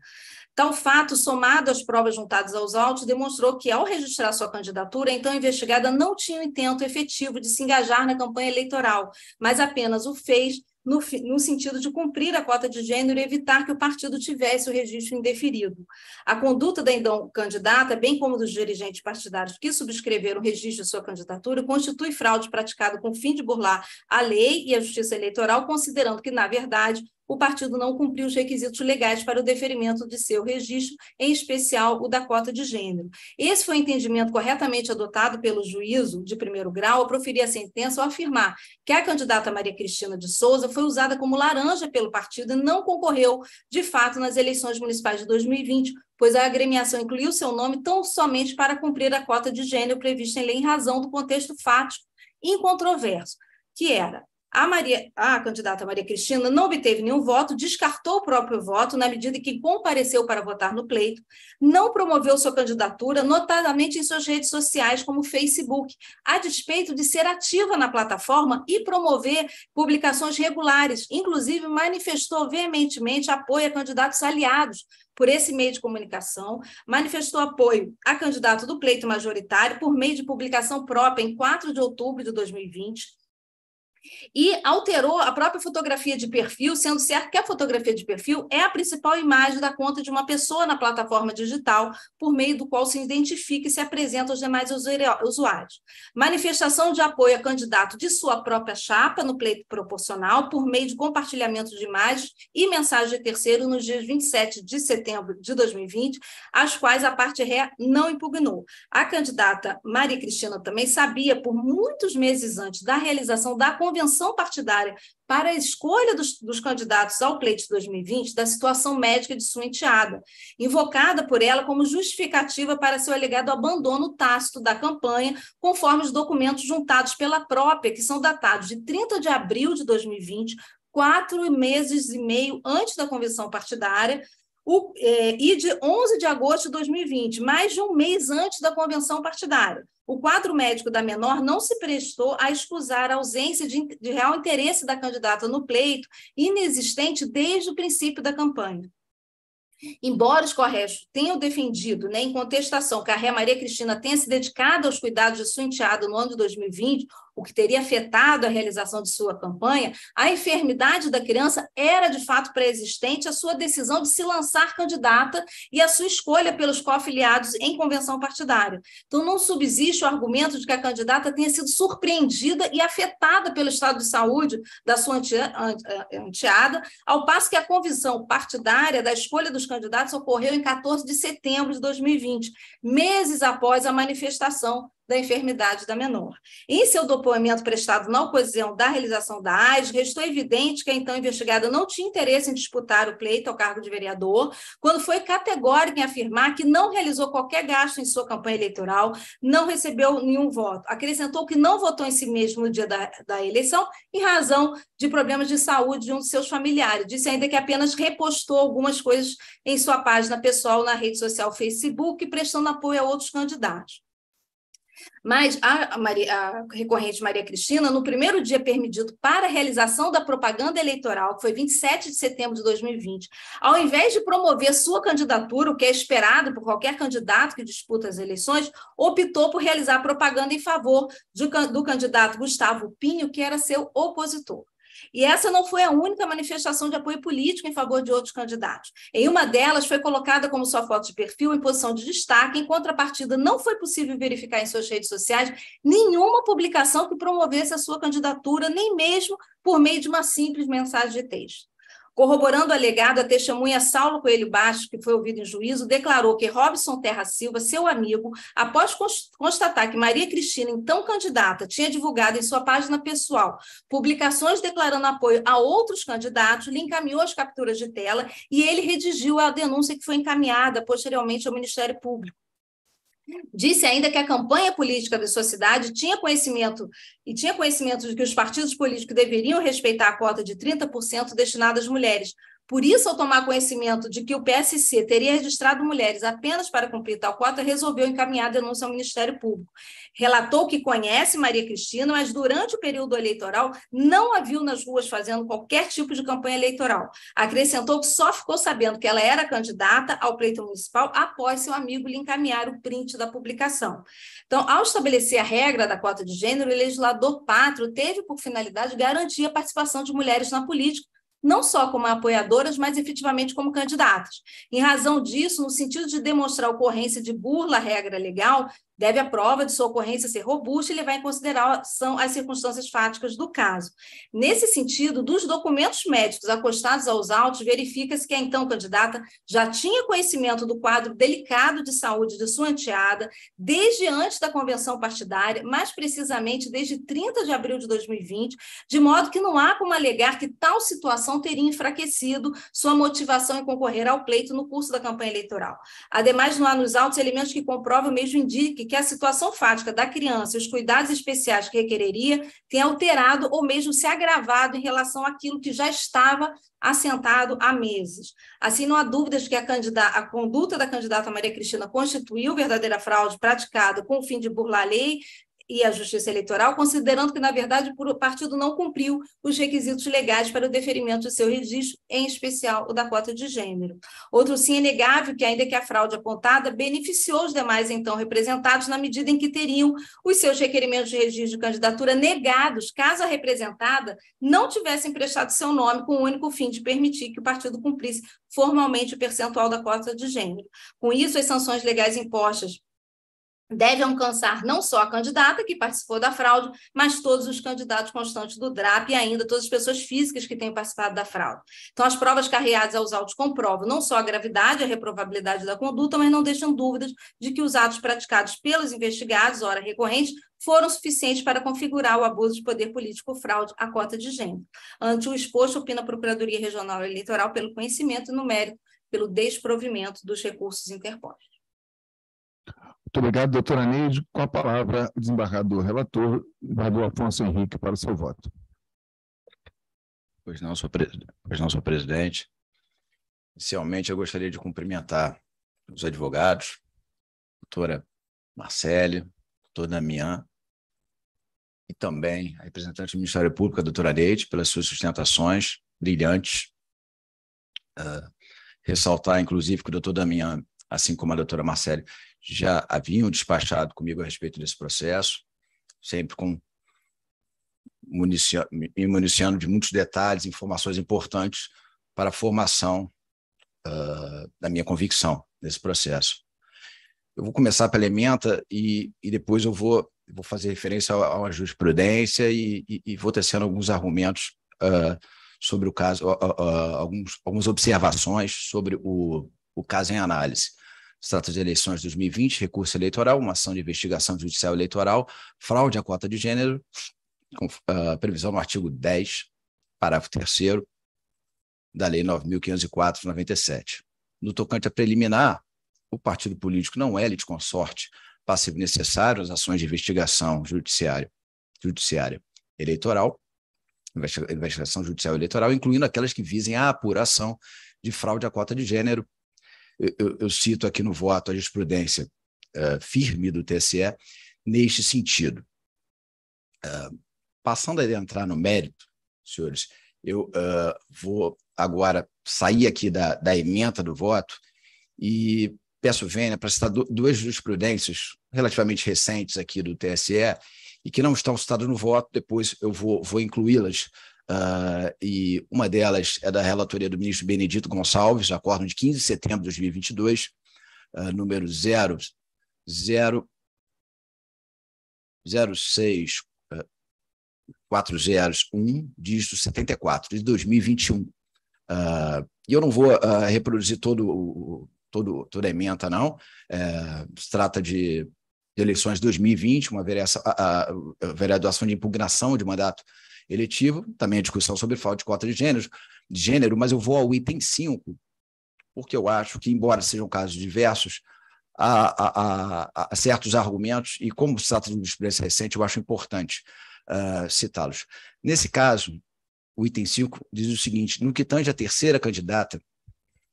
Tal fato, somado às provas juntadas aos autos, demonstrou que, ao registrar sua candidatura, então a então investigada não tinha o intento efetivo de se engajar na campanha eleitoral, mas apenas o fez no, no sentido de cumprir a cota de gênero e evitar que o partido tivesse o registro indeferido. A conduta da então candidata, bem como dos dirigentes partidários que subscreveram o registro de sua candidatura, constitui fraude praticada com o fim de burlar a lei e a justiça eleitoral, considerando que, na verdade, o partido não cumpriu os requisitos legais para o deferimento de seu registro, em especial o da cota de gênero. Esse foi o entendimento corretamente adotado pelo juízo de primeiro grau ao proferir a sentença ao afirmar que a candidata Maria Cristina de Souza foi usada como laranja pelo partido e não concorreu, de fato, nas eleições municipais de 2020, pois a agremiação incluiu seu nome tão somente para cumprir a cota de gênero prevista em lei em razão do contexto fático incontroverso, que era a, Maria, a candidata Maria Cristina não obteve nenhum voto, descartou o próprio voto na medida em que compareceu para votar no pleito, não promoveu sua candidatura, notadamente em suas redes sociais, como Facebook, a despeito de ser ativa na plataforma e promover publicações regulares, inclusive manifestou veementemente apoio a candidatos aliados, por esse meio de comunicação, manifestou apoio a candidato do pleito majoritário por meio de publicação própria em 4 de outubro de 2020, e alterou a própria fotografia de perfil, sendo certo que a fotografia de perfil é a principal imagem da conta de uma pessoa na plataforma digital, por meio do qual se identifica e se apresenta aos demais usuários. Manifestação de apoio a candidato de sua própria chapa no pleito proporcional, por meio de compartilhamento de imagens e mensagem de terceiro nos dias 27 de setembro de 2020, as quais a parte ré não impugnou. A candidata Maria Cristina também sabia, por muitos meses antes da realização da convenção, convenção partidária para a escolha dos, dos candidatos ao pleito de 2020 da situação médica de sua enteada, invocada por ela como justificativa para seu alegado abandono tácito da campanha, conforme os documentos juntados pela própria, que são datados de 30 de abril de 2020, quatro meses e meio antes da convenção partidária, o, eh, e de 11 de agosto de 2020, mais de um mês antes da convenção partidária o quadro médico da menor não se prestou a escusar a ausência de, de, real interesse da candidata no pleito, inexistente desde o princípio da campanha. Embora os Correios tenham defendido, né, em contestação, que a Ré Maria Cristina tenha se dedicado aos cuidados de sua enteada no ano de 2020, o que teria afetado a realização de sua campanha, a enfermidade da criança era de fato pré-existente à sua decisão de se lançar candidata e à sua escolha pelos cofiliados em convenção partidária. Então, não subsiste o argumento de que a candidata tenha sido surpreendida e afetada pelo estado de saúde da sua eh, anteada, ao passo que a convenção partidária da escolha dos candidatos ocorreu em 14 de setembro de 2020, meses após a manifestação da enfermidade da menor. Em seu depoimento prestado na ocasião da realização da AIS, restou evidente que a então investigada não tinha interesse em disputar o pleito ao cargo de vereador, quando foi categórica em afirmar que não realizou qualquer gasto em sua campanha eleitoral, não recebeu nenhum voto. Acrescentou que não votou em si mesmo no dia da, da eleição, em razão de problemas de saúde de um de seus familiares. Disse ainda que apenas repostou algumas coisas em sua página pessoal na rede social Facebook, prestando apoio a outros candidatos. Mas a, Maria, a, recorrente Maria Cristina, no primeiro dia permitido para a realização da propaganda eleitoral, que foi 27 de setembro de 2020, ao invés de promover sua candidatura, o que é esperado por qualquer candidato que disputa as eleições, optou por realizar propaganda em favor de, do candidato Gustavo Pinho, que era seu opositor. E essa não foi a única manifestação de apoio político em favor de outros candidatos. Em uma delas, foi colocada como sua foto de perfil em posição de destaque, em contrapartida, não foi possível verificar em suas redes sociais nenhuma publicação que promovesse a sua candidatura, nem mesmo por meio de uma simples mensagem de texto. Corroborando o alegado, a testemunha Saulo Coelho Bastos, que foi ouvido em juízo, declarou que Robson Terra Silva, seu amigo, após constatar que Maria Cristina, então candidata, tinha divulgado em sua página pessoal publicações declarando apoio a outros candidatos, lhe encaminhou as capturas de tela e ele redigiu a denúncia que foi encaminhada posteriormente ao Ministério Público. Disse ainda que a campanha política da sua cidade tinha conhecimento e tinha conhecimento de que os partidos políticos deveriam respeitar a cota de 30% destinada às mulheres, por isso, ao tomar conhecimento de que o PSC teria registrado mulheres apenas para cumprir tal cota, resolveu encaminhar a denúncia ao Ministério Público. Relatou que conhece Maria Cristina, mas durante o período eleitoral não a viu nas ruas fazendo qualquer tipo de campanha eleitoral. Acrescentou que só ficou sabendo que ela era candidata ao pleito municipal após seu amigo lhe encaminhar o print da publicação. Então, ao estabelecer a regra da cota de gênero, o legislador pátrio teve por finalidade garantir a participação de mulheres na política não só como apoiadoras, mas efetivamente como candidatas. Em razão disso, no sentido de demonstrar ocorrência de burla à regra legal, Deve a prova de sua ocorrência ser robusta e levar em consideração as circunstâncias fáticas do caso. Nesse sentido, dos documentos médicos acostados aos autos, verifica-se que a então candidata já tinha conhecimento do quadro delicado de saúde de sua enteada desde antes da convenção partidária, mais precisamente desde 30 de abril de 2020, de modo que não há como alegar que tal situação teria enfraquecido sua motivação em concorrer ao pleito no curso da campanha eleitoral. Ademais, não há nos autos elementos que comprovam ou mesmo indiquem que a situação fática da criança e os cuidados especiais que requereria tenha alterado ou mesmo se agravado em relação àquilo que já estava assentado há meses. Assim, não há dúvidas que a, candidata, a conduta da candidata Maria Cristina constituiu verdadeira fraude praticada com o fim de burlar a lei, e a Justiça Eleitoral, considerando que, na verdade, o partido não cumpriu os requisitos legais para o deferimento do seu registro, em especial o da cota de gênero. Outro sim é negável que, ainda que a fraude apontada, beneficiou os demais então representados na medida em que teriam os seus requerimentos de registro de candidatura negados, caso a representada não tivesse emprestado seu nome com o único fim de permitir que o partido cumprisse formalmente o percentual da cota de gênero. Com isso, as sanções legais impostas deve alcançar não só a candidata que participou da fraude, mas todos os candidatos constantes do DRAP e ainda todas as pessoas físicas que tenham participado da fraude. Então, as provas carreadas aos autos comprovam não só a gravidade e a reprovabilidade da conduta, mas não deixam dúvidas de que os atos praticados pelos investigados, ora recorrentes, foram suficientes para configurar o abuso de poder político fraude à cota de gênero. Ante o exposto, opina a Procuradoria Regional Eleitoral pelo conhecimento e no mérito, pelo desprovimento dos recursos interpostos. Muito obrigado, doutora Neide. Com a palavra, o desembargador relator, desembargador Afonso Henrique, para o seu voto. Pois não, senhor, pois não, senhor presidente. Inicialmente, eu gostaria de cumprimentar os advogados, doutora Marcele, doutor Damián, e também a representante do Ministério Público, a doutora Neide, pelas suas sustentações brilhantes. Uh, ressaltar, inclusive, que o doutor Damián, assim como a doutora Marcele, já haviam despachado comigo a respeito desse processo, sempre com me municiando de muitos detalhes, informações importantes para a formação uh, da minha convicção nesse processo. Eu vou começar pela ementa e, e depois eu vou, vou fazer referência ao, ao jurisprudência e, e, e, vou tecendo alguns argumentos uh, sobre o caso, uh, alguns, algumas observações sobre o, o caso em análise. Se trata de eleições 2020, recurso eleitoral, uma ação de investigação judicial eleitoral, fraude à cota de gênero, com uh, previsão no artigo 10, parágrafo 3 da Lei 9.504 97. No tocante a preliminar, o partido político não é consorte passivo necessário às ações de investigação judiciária, judiciária eleitoral, investigação judicial eleitoral, incluindo aquelas que visem a apuração de fraude à cota de gênero, eu, eu cito aqui no voto a jurisprudência uh, firme do TSE neste sentido. Uh, passando a entrar no mérito, senhores, eu uh, vou agora sair aqui da, da emenda do voto e peço vênia para citar duas jurisprudências relativamente recentes aqui do TSE e que não estão citadas no voto, depois eu vou, vou incluí-las Uh, e uma delas é da relatoria do ministro Benedito Gonçalves, acordo de 15 de setembro de 2022, uh, ah, número 0, 0, 06 uh, dígito 74, de 2021. Uh, ah, e eu não vou uh, reproduzir todo todo, toda a emenda, não. É, se trata de eleições de 2020, uma vereação, a, a, a de impugnação de mandato eletivo, também a é discussão sobre falta de cota de gênero, de gênero, mas eu vou ao item 5, porque eu acho que, embora sejam casos diversos, há, há, há, há certos argumentos, e como se trata de uma experiência recente, eu acho importante uh, citá-los. Nesse caso, o item 5 diz o seguinte: no que tange a terceira candidata,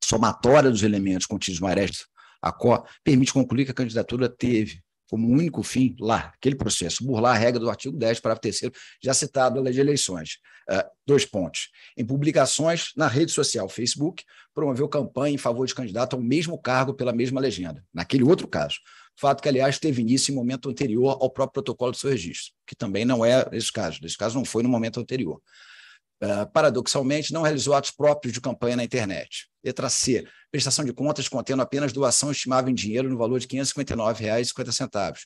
somatória dos elementos contidos no Aresta, a CO, permite concluir que a candidatura teve como único fim lá, aquele processo, burlar a regra do artigo 10, parágrafo 3 já citado da lei de eleições. Uh, dois pontos. Em publicações na rede social Facebook, promoveu campanha em favor de candidato ao mesmo cargo pela mesma legenda, naquele outro caso. Fato que, aliás, teve início em momento anterior ao próprio protocolo do seu registro, que também não é esse caso. Nesse caso, não foi no momento anterior. Uh, paradoxalmente, não realizou atos próprios de campanha na internet. Letra C prestação de contas contendo apenas doação estimada em dinheiro no valor de R$ 559,50,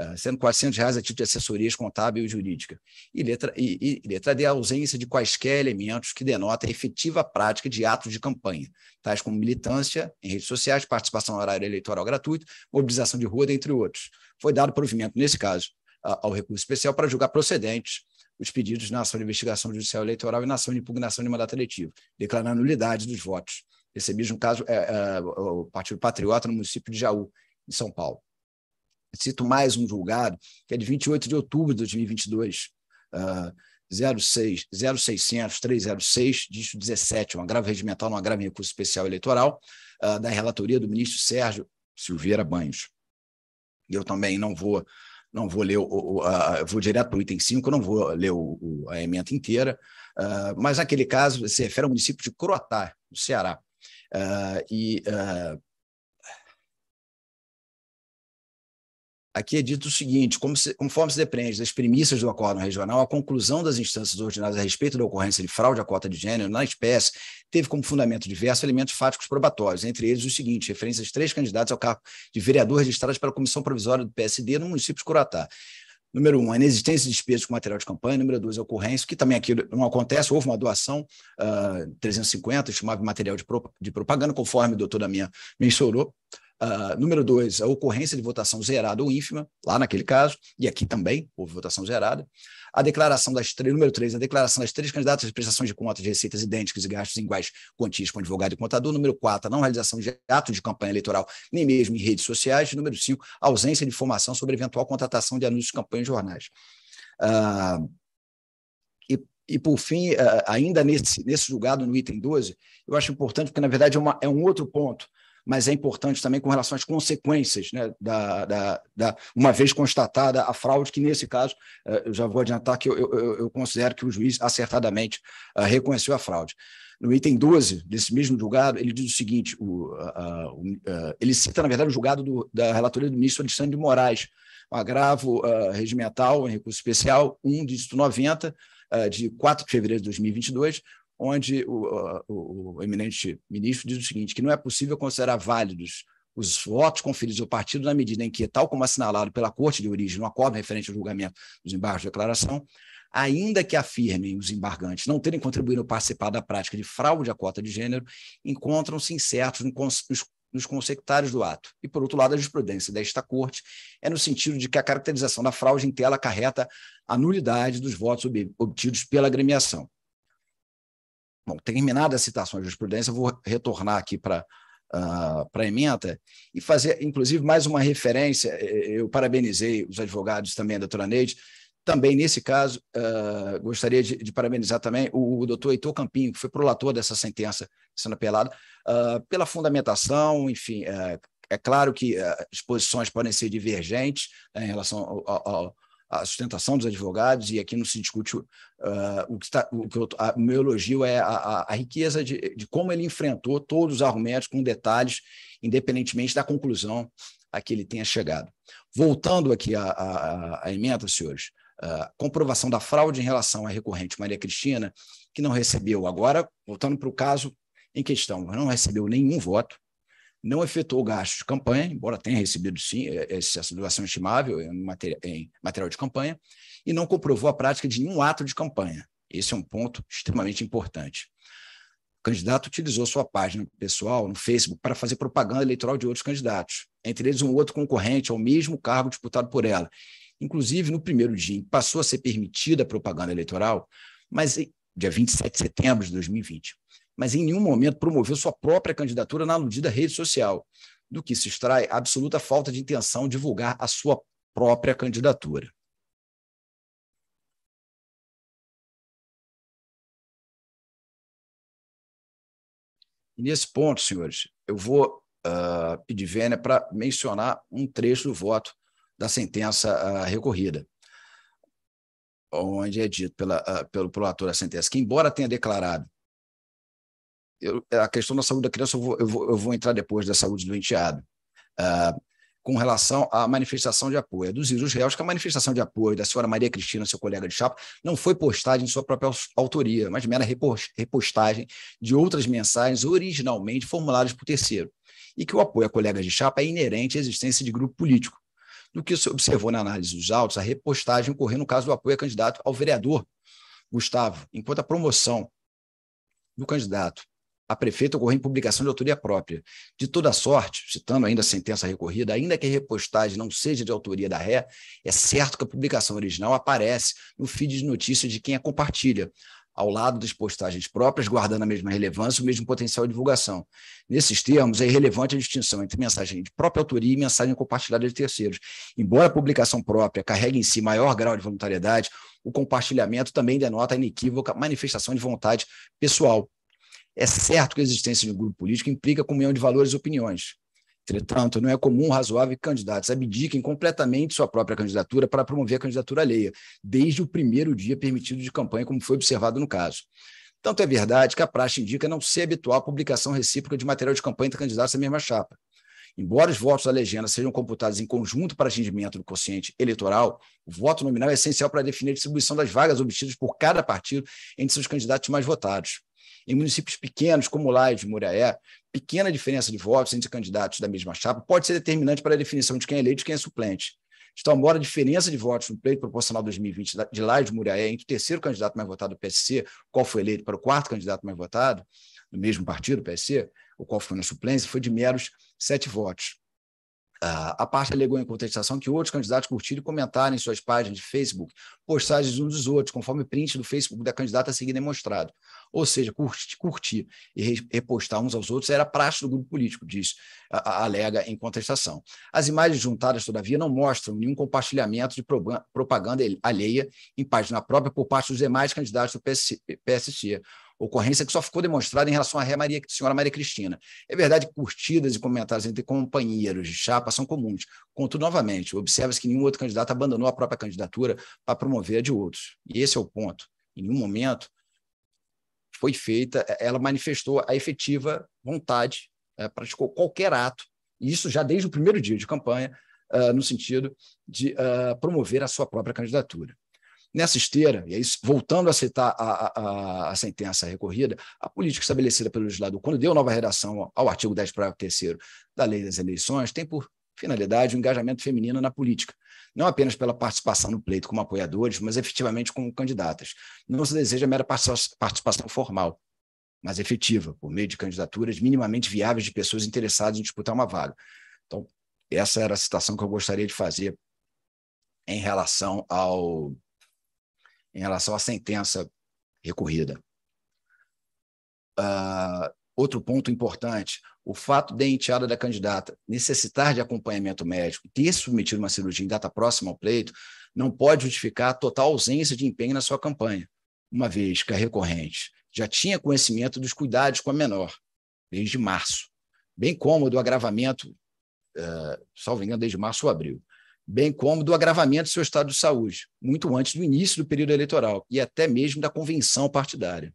eh, sendo R$ 400,00 reais a título de assessorias contábil e jurídica. E letra, e, e letra D, a ausência de quaisquer elementos que denota a efetiva prática de atos de campanha, tais como militância em redes sociais, participação no horário eleitoral gratuito, mobilização de rua, dentre outros. Foi dado provimento, nesse caso, ao recurso especial para julgar procedentes os pedidos na ação de investigação judicial eleitoral e na ação de impugnação de mandato eletivo, declarando nulidade dos votos recebi de um caso, é, é, o Partido Patriota, no município de Jaú, em São Paulo. Cito mais um julgado, que é de 28 de outubro de 2022, uh, 06, 0600 306, dígito 17, um agravo regimental, um agravo em recurso especial eleitoral, uh, da relatoria do ministro Sérgio Silveira Banhos. E eu também não vou não vou ler, o, o, a, vou direto para o item 5, não vou ler o, o a emenda inteira, uh, mas aquele caso se refere ao município de Croatá, no Ceará, Uh, e uh, aqui é dito o seguinte: como se, conforme se depreende das premissas do acordo regional, a conclusão das instâncias ordinárias a respeito da ocorrência de fraude à cota de gênero na espécie teve como fundamento diversos elementos fáticos probatórios, entre eles o seguinte: referências três candidatos ao cargo de vereador registrados pela comissão provisória do PSD no município de Curatá. Número um, a inexistência de despesas com material de campanha. Número dois, a ocorrência, que também aqui não acontece. Houve uma doação, uh, 350, estimava material de, pro, de propaganda, conforme o doutor da minha mencionou. Uh, número dois, a ocorrência de votação zerada ou ínfima, lá naquele caso, e aqui também houve votação zerada a declaração das três, número três a declaração das três candidatas de prestações de contas de receitas idênticas e gastos iguais quantias com advogado e contador. Número 4, a não realização de ato de campanha eleitoral, nem mesmo em redes sociais. Número 5, ausência de informação sobre eventual contratação de anúncios, de campanha em jornais. Ah, e, e, por fim, ah, ainda nesse, nesse julgado, no item 12, eu acho importante, porque, na verdade, é, uma, é um outro ponto mas é importante também com relação às consequências, né, da, da, da uma vez constatada a fraude, que nesse caso, eh, eu já vou adiantar que eu, eu, eu considero que o juiz acertadamente eh, reconheceu a fraude. No item 12 desse mesmo julgado, ele diz o seguinte: o, a, o, a, eh, ele cita, na verdade, o julgado do, da relatoria do ministro Alexandre de Moraes, um agravo uh, regimental em recurso especial 1 dígito 90 uh, de 4 de fevereiro de 2022, onde o, o, o eminente ministro diz o seguinte: que não é possível considerar válidos os votos conferidos ao partido na medida em que, tal como assinalado pela Corte de Origem no acordo referente ao julgamento dos embargos de declaração, ainda que afirmem os embargantes não terem contribuído para participar da prática de fraude à cota de gênero, encontram-se incertos nos consectários do ato. E, por outro lado, a jurisprudência desta Corte é no sentido de que a caracterização da fraude em tela acarreta a nulidade dos votos ob obtidos pela agremiação. Bom, terminada a citação à jurisprudência, eu vou retornar aqui para uh, ah, a emenda e fazer, inclusive, mais uma referência. Eu parabenizei os advogados também, doutora Neide. Também, nesse caso, uh, gostaria de, de, parabenizar também o, o doutor Heitor Campinho, que foi prolator dessa sentença sendo apelada, uh, pela fundamentação, enfim, é, é claro que as posições podem ser divergentes né, em relação ao, ao a sustentação dos advogados, e aqui não se discute uh, o que, está, o, que eu, a, meu elogio é a, a, a riqueza de, de, como ele enfrentou todos os argumentos com detalhes, independentemente da conclusão a que ele tenha chegado. Voltando aqui à emenda, senhores, uh, comprovação da fraude em relação à recorrente Maria Cristina, que não recebeu agora, voltando para o caso em questão, não recebeu nenhum voto, não efetuou gastos de campanha, embora tenha recebido sim é, é, essa doação estimável em, material de campanha, e não comprovou a prática de nenhum ato de campanha. Esse é um ponto extremamente importante. O candidato utilizou sua página pessoal no Facebook para fazer propaganda eleitoral de outros candidatos, entre eles um outro concorrente ao mesmo cargo disputado por ela. Inclusive, no primeiro dia, passou a ser permitida a propaganda eleitoral, mas dia 27 de setembro de 2020 mas em nenhum momento promoveu sua própria candidatura na aludida rede social, do que se extrai absoluta falta de intenção divulgar a sua própria candidatura. E nesse ponto, senhores, eu vou uh, pedir vênia para mencionar um trecho do voto da sentença uh, recorrida, onde é dito pela, uh, pelo promotor da sentença que, embora tenha declarado eu, a questão da saúde da criança, eu vou, eu vou, eu vou entrar depois da saúde do enteado. Ah, com relação à manifestação de apoio. Aduzir é dos réus reais que a manifestação de apoio da senhora Maria Cristina, seu colega de chapa, não foi postagem em sua própria autoria, mas mera repostagem de outras mensagens originalmente formuladas por terceiro. E que o apoio a colegas de chapa é inerente à existência de grupo político. Do que se observou na análise dos autos, a repostagem ocorreu no caso do apoio a candidato ao vereador Gustavo, enquanto a promoção do candidato a prefeita ocorrer em publicação de autoria própria. De toda sorte, citando ainda a sentença recorrida, ainda que a repostagem não seja de autoria da ré, é certo que a publicação original aparece no feed de notícias de quem a compartilha, ao lado das postagens próprias, guardando a mesma relevância e o mesmo potencial de divulgação. Nesses termos, é irrelevante a distinção entre mensagem de própria autoria e mensagem compartilhada de terceiros. Embora a publicação própria carregue em si maior grau de voluntariedade, o compartilhamento também denota a inequívoca manifestação de vontade pessoal, é certo que a existência de um grupo político implica comunhão de valores e opiniões. Entretanto, não é comum, razoável que candidatos abdiquem completamente sua própria candidatura para promover a candidatura alheia, desde o primeiro dia permitido de campanha, como foi observado no caso. Tanto é verdade que a praxe indica não ser habitual a publicação recíproca de material de campanha entre candidatos à mesma chapa. Embora os votos da legenda sejam computados em conjunto para atingimento do quociente eleitoral, o voto nominal é essencial para definir a distribuição das vagas obtidas por cada partido entre seus candidatos mais votados. Em municípios pequenos, como de Muriaé, pequena diferença de votos entre candidatos da mesma chapa pode ser determinante para a definição de quem é eleito e quem é suplente. Então, embora a diferença de votos no pleito proporcional 2020 de de Muriaé, entre o terceiro candidato mais votado do PSC, qual foi eleito para o quarto candidato mais votado, do mesmo partido, o PSC, o qual foi na suplência, foi de meros sete votos. Ah, a parte alegou em contestação que outros candidatos curtiram e comentaram em suas páginas de Facebook postagens uns dos outros, conforme print do Facebook da candidata a seguir demonstrado. Ou seja, curtir, curtir e repostar uns aos outros era praxe do grupo político, diz a, a alega em contestação. As imagens juntadas, todavia, não mostram nenhum compartilhamento de propaganda alheia em página própria por parte dos demais candidatos do PSC, PSC ocorrência que só ficou demonstrada em relação à Maria, senhora Maria Cristina. É verdade que curtidas e comentários entre companheiros de chapa são comuns. Contudo, novamente, observa-se que nenhum outro candidato abandonou a própria candidatura para promover a de outros. E esse é o ponto. Em nenhum momento foi feita, é, ela manifestou a efetiva vontade, é, praticou qualquer ato, e isso já desde o primeiro dia de campanha, ah, no sentido de ah, promover a sua própria candidatura. Nessa esteira, e aí voltando a citar a, a, a sentença recorrida, a política estabelecida pelo legislador, quando deu nova redação ao artigo 10, parágrafo 3 da Lei das Eleições, tem por finalidade o engajamento feminino na política, não apenas pela participação no pleito como apoiadores, mas efetivamente como candidatas. Não se deseja mera participação formal, mas efetiva, por meio de candidaturas minimamente viáveis de pessoas interessadas em disputar uma vaga. Então, essa era a citação que eu gostaria de fazer em relação ao, em relação à sentença recorrida. Uh, outro ponto importante, o fato a enteada da candidata necessitar de acompanhamento médico, e ter submetido uma cirurgia em data próxima ao pleito, não pode justificar a total ausência de empenho na sua campanha, uma vez que a recorrente já tinha conhecimento dos cuidados com a menor, desde março, bem como do agravamento, uh, salvo engano, desde março ou abril, bem como do agravamento do seu estado de saúde, muito antes do início do período eleitoral e até mesmo da convenção partidária.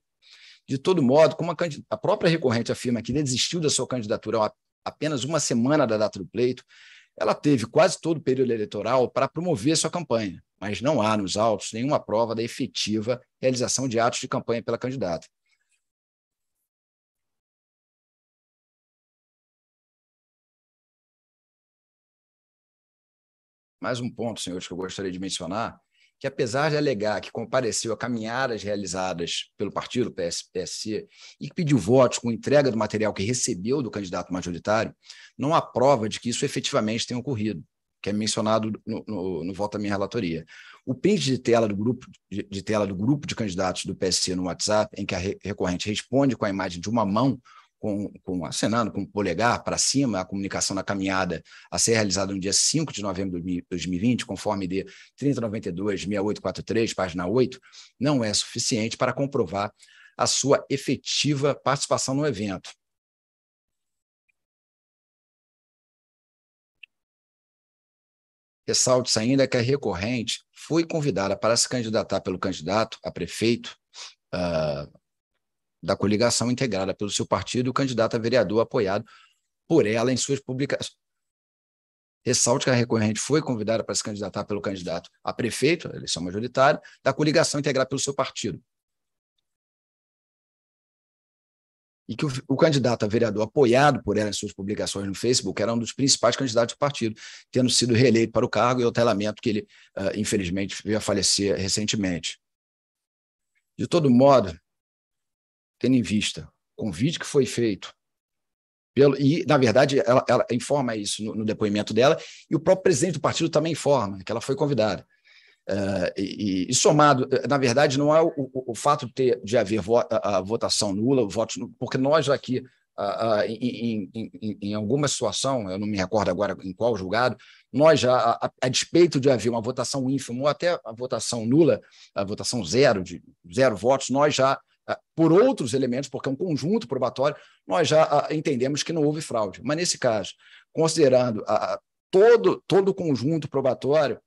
De todo modo, como a, a própria recorrente afirma que desistiu da sua candidatura há apenas uma semana da data do pleito, ela teve quase todo o período eleitoral para promover sua campanha, mas não há nos autos nenhuma prova da efetiva realização de atos de campanha pela candidata. mais um ponto, senhores, que eu gostaria de mencionar, que apesar de alegar que compareceu a caminhadas realizadas pelo partido PS, PSC e que pediu votos com entrega do material que recebeu do candidato majoritário, não há prova de que isso efetivamente tenha ocorrido, que é mencionado no, no, no voto à minha relatoria. O print de tela do grupo de, de tela do grupo de candidatos do PSC no WhatsApp, em que a recorrente responde com a imagem de uma mão com, com acenando com polegar para cima a comunicação na caminhada a ser realizada no dia 5 de novembro de 2020, conforme de 3092-6843, página 8, não é suficiente para comprovar a sua efetiva participação no evento. Ressalte-se ainda que a é recorrente foi convidada para se candidatar pelo candidato a prefeito ah, da coligação integrada pelo seu partido e o candidato a vereador apoiado por ela em suas publicações. Ressalte que a recorrente foi convidada para se candidatar pelo candidato a prefeito, a eleição majoritária, da coligação integrada pelo seu partido. e que o, o, candidato a vereador apoiado por ela em suas publicações no Facebook era um dos principais candidatos do partido, tendo sido reeleito para o cargo e o telamento que ele, uh, infelizmente, veio a falecer recentemente. De todo modo, tendo em vista o convite que foi feito pelo, e, na verdade, ela, ela informa isso no, no, depoimento dela, e o próprio presidente do partido também informa que ela foi convidada. Uh, e, e, somado, é, na verdade, não é o, o, o fato de, ter, de haver vo, a, a, votação nula, votos, porque nós aqui, em, em, em, alguma situação, eu não me recordo agora em qual julgado, nós já, a, despeito de haver uma votação ínfima ou até a votação nula, a votação zero, de zero votos, nós já ah, por outros elementos, porque é um conjunto probatório, nós já ah, entendemos que não houve fraude. Mas nesse caso, considerando a, ah, todo, todo o conjunto probatório,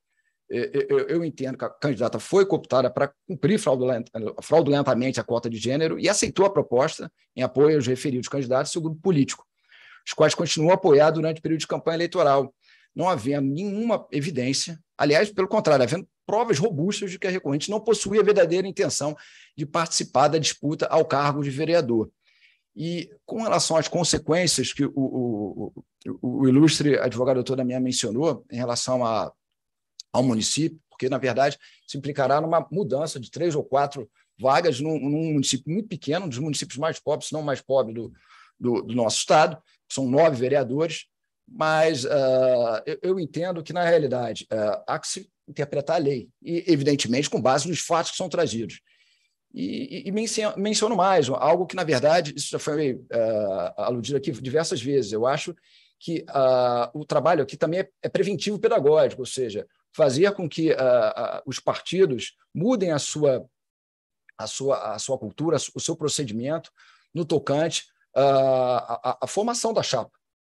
eh, eh, eu, entendo que a candidata foi cooptada para cumprir fraudulentamente a cota de gênero e aceitou a proposta em apoio aos referidos candidatos e o grupo político, os quais continuam a apoiar durante o período de campanha eleitoral, não havendo nenhuma evidência, aliás, pelo contrário, havendo provas robustas de que a recorrente não possuía verdadeira intenção de participar da disputa ao cargo de vereador. E com relação às consequências que o, o, o, o ilustre advogado doutor Damião mencionou em relação a, ao município, porque, na verdade, se implicará numa mudança de três ou quatro vagas num, num município muito pequeno, um dos municípios mais pobres, se não mais pobre do, do, do nosso estado, são nove vereadores, mas uh, eu, eu, entendo que, na realidade, uh, há que se interpretar a lei, e, evidentemente com base nos fatos que são trazidos. E, e, e menciono mais, algo que, na verdade, isso já foi uh, aludido aqui diversas vezes, eu acho que uh, o trabalho aqui também é, é, preventivo pedagógico, ou seja, fazer com que uh, os partidos mudem a sua, a, sua, a sua cultura, o seu procedimento no tocante à formação da chapa.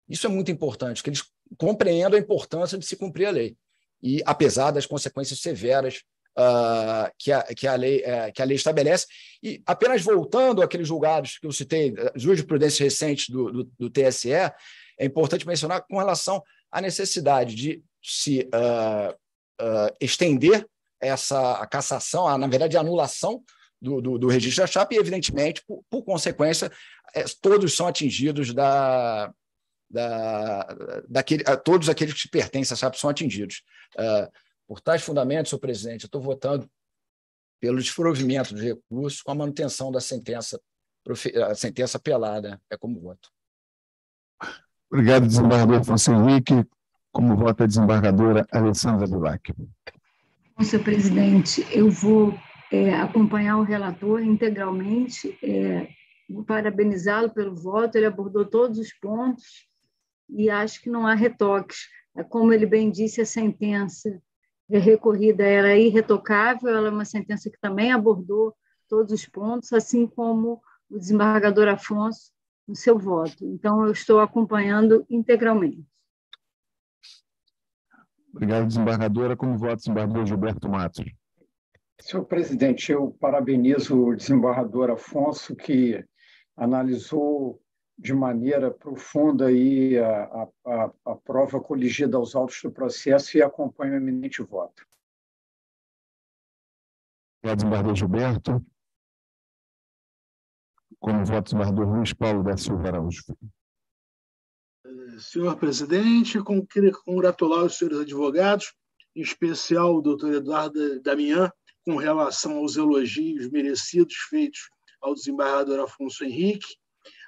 Isso é muito importante, que eles compreendam a importância de se cumprir a lei e apesar das consequências severas uh, que, a, que, a lei, uh, que a lei estabelece. E apenas voltando àqueles julgados que eu citei, eh, jurisprudência recente do, do, do TSE, é importante mencionar com relação à necessidade de se uh, estender essa a cassação, a, na verdade, a anulação do, do, do registro da chapa, e, evidentemente, por, por consequência, eh, todos são atingidos da, da, daquele, a todos aqueles que pertencem à SAP são atingidos. Uh, por tais fundamentos, senhor presidente, eu estou votando pelo desprovimento de recursos com a manutenção da sentença, a sentença pelada. É como voto. Obrigado, desembargador Francisco Henrique. Como vota a desembargadora Alessandra Bilac. Bom, senhor presidente, eu vou é, acompanhar o relator integralmente, é, parabenizá-lo pelo voto, ele abordou todos os pontos e acho que não há retoques. É como ele bem disse, a sentença recorrida era irretocável, ela é uma sentença que também abordou todos os pontos, assim como o desembargador Afonso no seu voto. Então, eu estou acompanhando integralmente. Obrigado, desembargadora. Como voto, desembargador Gilberto Matos. Senhor presidente, eu parabenizo o desembargador Afonso, que analisou de maneira profunda aí a, a, a prova coligida aos autos do processo e acompanho o eminente voto. Voto desembargador Gilberto. Como voto desembargador Luiz Paulo da Silva Araújo. Senhor presidente, queria congratular os senhores advogados, em especial o doutor Eduardo Damião, com relação aos elogios merecidos feitos ao desembargador Afonso Henrique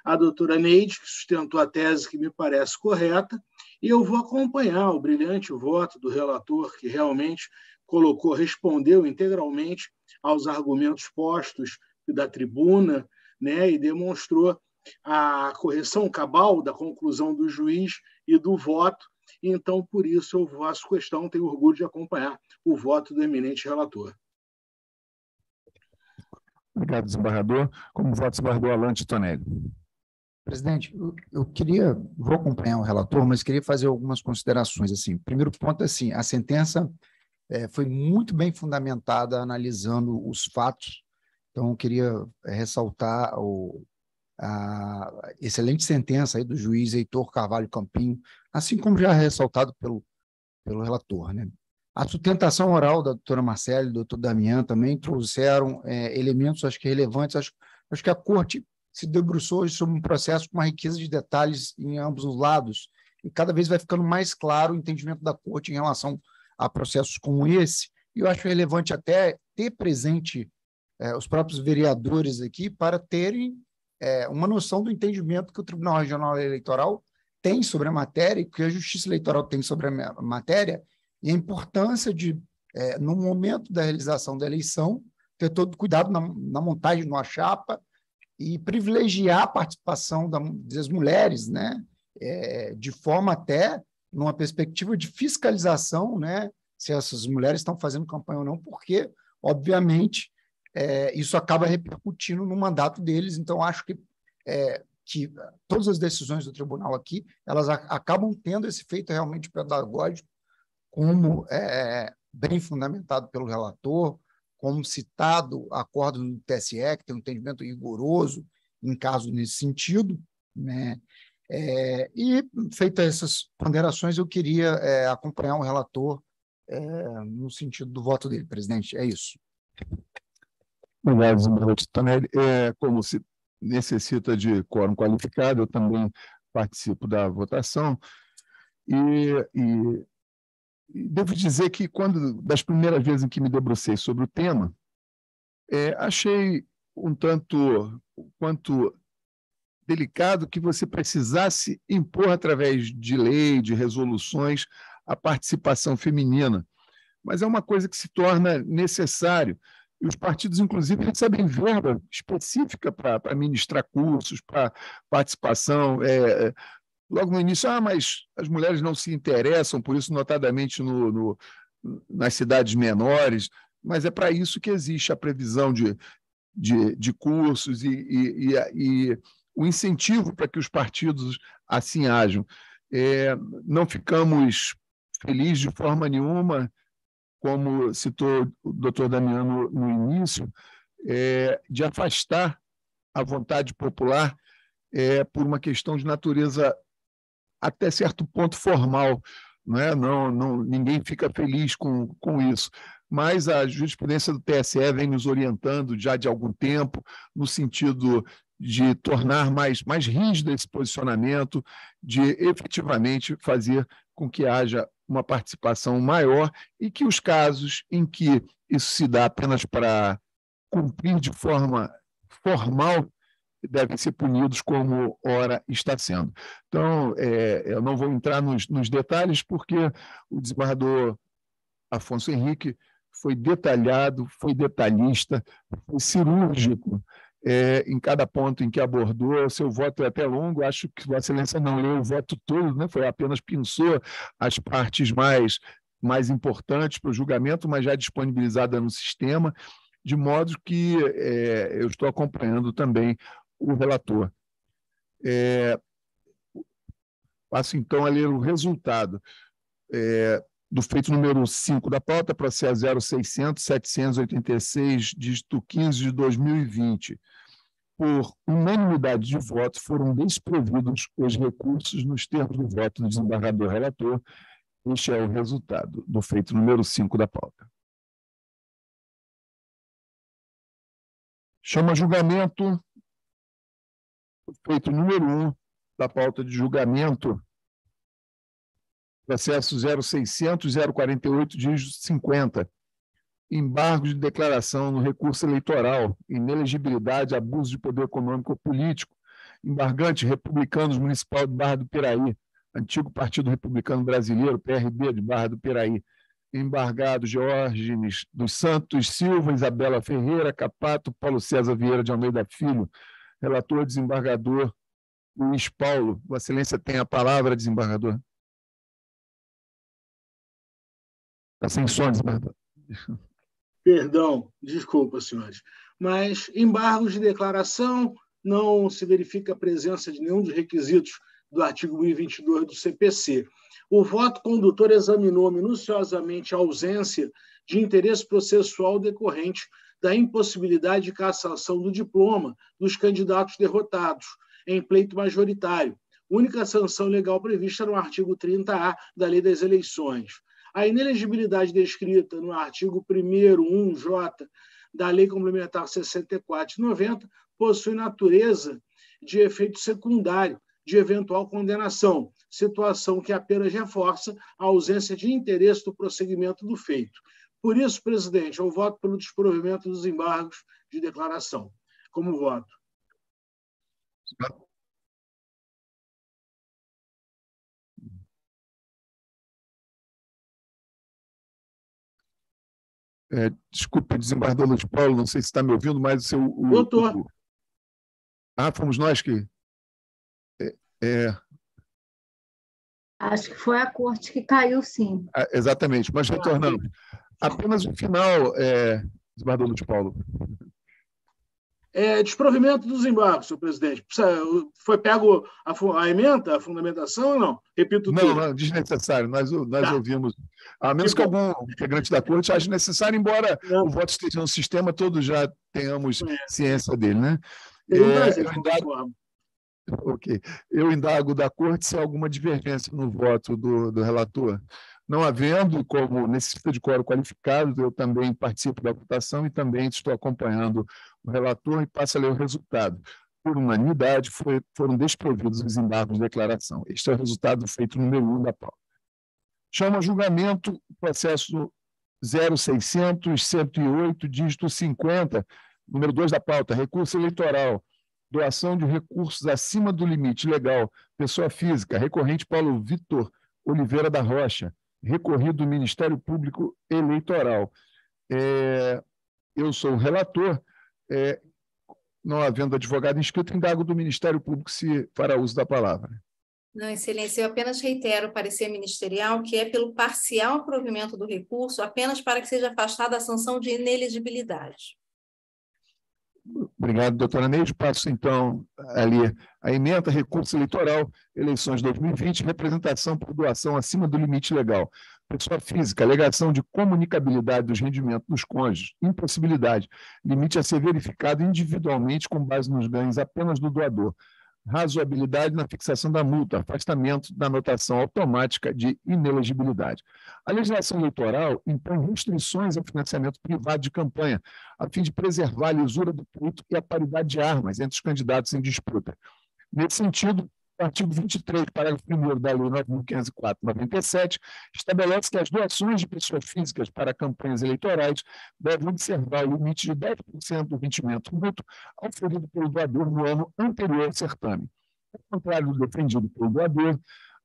a doutora Neide, que sustentou a tese que me parece correta, e eu vou acompanhar o brilhante voto do relator, que realmente colocou, respondeu integralmente aos argumentos postos da tribuna né, e demonstrou a correção cabal da conclusão do juiz e do voto. Então, por isso, eu faço questão, tenho orgulho de acompanhar o voto do eminente relator. Obrigado, desembargador. Como voto, desembargador Alan Titonelli. Presidente, eu, eu queria, vou acompanhar o relator, mas queria fazer algumas considerações. Assim, primeiro ponto é assim, a sentença é, foi muito bem fundamentada analisando os fatos. Então, eu queria é, ressaltar o, a excelente sentença aí do juiz Heitor Carvalho Campinho, assim como já ressaltado pelo, pelo relator. Né? A sustentação oral da doutora Marcela e do doutor Damião também trouxeram é, elementos, acho que relevantes. Acho, acho que a corte se debruçou hoje sobre um processo com uma riqueza de detalhes em ambos os lados, e cada vez vai ficando mais claro o entendimento da corte em relação a processos como esse. E eu acho relevante até ter presente é, os próprios vereadores aqui para terem é, uma noção do entendimento que o Tribunal Regional Eleitoral tem sobre a matéria, que a Justiça Eleitoral tem sobre a matéria, e a importância de, é, no momento da realização da eleição, ter todo cuidado na, na montagem de uma chapa, e privilegiar a participação da, das mulheres, né? É, de forma até numa perspectiva de fiscalização, né? Se essas mulheres estão fazendo campanha ou não, porque, obviamente, é, isso acaba repercutindo no mandato deles. Então, acho que, é, que todas as decisões do tribunal aqui elas a, acabam tendo esse efeito realmente pedagógico, como é, bem fundamentado pelo relator, como citado acordo do TSE, que tem um entendimento rigoroso em casos nesse sentido. Né? É, e, feitas essas ponderações, eu queria é, acompanhar o um relator é, no sentido do voto dele, presidente. É isso. Obrigado, Zimbrante Tonelli. É, como se necessita de quórum qualificado, eu também participo da votação. E, e devo dizer que quando das primeiras vezes em que me debrucei sobre o tema, é, achei um tanto quanto delicado que você precisasse impor através de lei, de resoluções, a participação feminina. Mas é uma coisa que se torna necessário. E os partidos, inclusive, recebem verba específica para ministrar cursos, para participação, é, logo no início, ah, mas as mulheres não se interessam por isso, notadamente no, no nas cidades menores, mas é para isso que existe a previsão de, de, de cursos e, e, e, e, o incentivo para que os partidos assim ajam. É, não ficamos felizes de forma nenhuma, como citou o doutor Damiano no início, é, de afastar a vontade popular é, por uma questão de natureza até certo ponto formal. Né? Não, não, ninguém fica feliz com, com isso. Mas a jurisprudência do TSE vem nos orientando já de algum tempo, no sentido de tornar mais, mais rígido esse posicionamento, de efetivamente fazer com que haja uma participação maior e que os casos em que isso se dá apenas para cumprir de forma formal devem ser punidos como ora está sendo. Então, é, eu não vou entrar nos, nos detalhes, porque o desembargador Afonso Henrique foi detalhado, foi detalhista, foi cirúrgico é, em cada ponto em que abordou. O seu voto é até longo, acho que Vossa Excelência não leu o voto todo, né? foi apenas pensou as partes mais, mais importantes para o julgamento, mas já disponibilizada no sistema, de modo que é, eu estou acompanhando também o relator. É, passo então a ler o resultado é, do feito número 5 da pauta, processo 0600 786, dígito 15 de 2020. Por unanimidade de votos, foram desprovidos os recursos nos termos do voto do desembargador relator. Este é o resultado do feito número 5 da pauta. Chama julgamento feito número um da pauta de julgamento, processo 0600-048, dígito 50, embargo de declaração no recurso eleitoral, inelegibilidade, abuso de poder econômico ou político, embargante republicanos municipal de Barra do Piraí, antigo Partido Republicano Brasileiro, PRB de Barra do Piraí, embargado Geórgines dos Santos Silva, Isabela Ferreira, Capato, Paulo César Vieira de Almeida Filho, relator desembargador Luiz Paulo. Vossa Excelência tem a palavra, desembargador. Está sem som, desembargador. Perdão, desculpa, senhores. Mas embargos de declaração, não se verifica a presença de nenhum dos requisitos do artigo 1022 do CPC. O voto condutor examinou minuciosamente a ausência de interesse processual decorrente da impossibilidade de cassação do diploma dos candidatos derrotados em pleito majoritário, única sanção legal prevista no artigo 30A da Lei das Eleições. A inelegibilidade descrita no artigo 1 1J da Lei Complementar 6490 possui natureza de efeito secundário de eventual condenação, situação que apenas reforça a ausência de interesse do prosseguimento do feito. Por isso, presidente, eu voto pelo desprovimento dos embargos de declaração. Como voto? É, desculpe, desembargador Luiz Paulo, não sei se está me ouvindo, mas o seu. o, Ah, fomos nós que. É, é... Acho que foi a corte que caiu, sim. Ah, exatamente, mas ah, retornando. Apenas o final, é, desembargador de Paulo. É, desprovimento dos embargos, senhor presidente. Foi pego a, a emenda, a fundamentação ou não? Repito não, tudo. Não, desnecessário. Nós, nós tá. ouvimos. A menos que, algum integrante da corte ache necessário, embora não. o voto esteja no sistema, todos já tenhamos é. ciência dele, né? É, eu, é, eu, indago, ok. eu indago da corte se há alguma divergência no voto do, do relator. Não havendo, como necessita de quórum qualificado, eu também participo da votação e também estou acompanhando o relator e passo a ler o resultado. Por unanimidade, foi, foram desprovidos os embargos de declaração. Este é o resultado feito número 1 um da pauta. Chama a julgamento o processo 0600 108, dígito 50, número 2 da pauta, recurso eleitoral, doação de recursos acima do limite legal, pessoa física, recorrente Paulo Vitor Oliveira da Rocha, recorrido do Ministério Público Eleitoral. É, eu sou o relator, é, não havendo advogado inscrito, indago do Ministério Público se fará uso da palavra. Não, Excelência, eu apenas reitero o parecer ministerial que é pelo parcial provimento do recurso, apenas para que seja afastada a sanção de ineligibilidade. Obrigado, doutora Neide. Passo, então, ali a emenda, recurso eleitoral, eleições 2020, representação por doação acima do limite legal. Pessoa física, alegação de comunicabilidade dos rendimentos dos cônjuges, impossibilidade, limite a ser verificado individualmente com base nos ganhos apenas do doador razoabilidade na fixação da multa, afastamento da anotação automática de inelegibilidade. A legislação eleitoral impõe restrições ao financiamento privado de campanha, a fim de preservar a lisura do pleito e a paridade de armas entre os candidatos em disputa. Nesse sentido, artigo 23, parágrafo 1 da Lei 9.504-97, estabelece que as doações de pessoas físicas para campanhas eleitorais devem observar o limite de 10% do rendimento bruto oferido pelo doador no ano anterior ao certame. Ao contrário do defendido pelo doador,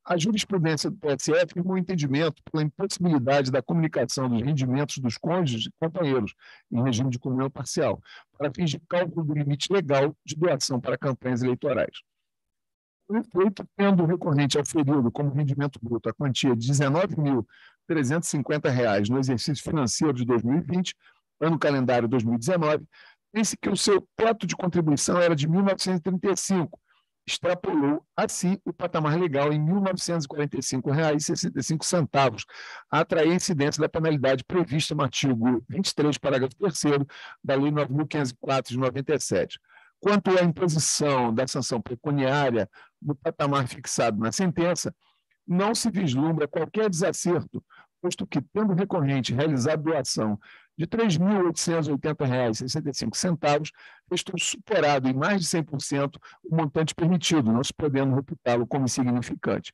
a jurisprudência do TSE firmou um entendimento pela impossibilidade da comunicação dos rendimentos dos cônjuges e companheiros em regime de comunhão parcial, para fins de cálculo do limite legal de doação para campanhas eleitorais. O efeito, tendo recorrente aferido como rendimento bruto a quantia de R$ 19.350 no exercício financeiro de 2020, ano calendário 2019, pense que o seu teto de contribuição era de 1935, extrapolou assim o patamar legal em R$ 1.945,65, a atrair incidência da penalidade prevista no artigo 23, parágrafo 3 da Lei 9.504 de 97 quanto à é imposição da sanção pecuniária no patamar fixado na sentença, não se vislumbra qualquer desacerto, posto que, tendo o recorrente realizado doação de R$ 3.880,65, restou superado em mais de 100% o montante permitido, não se podendo reputá-lo como insignificante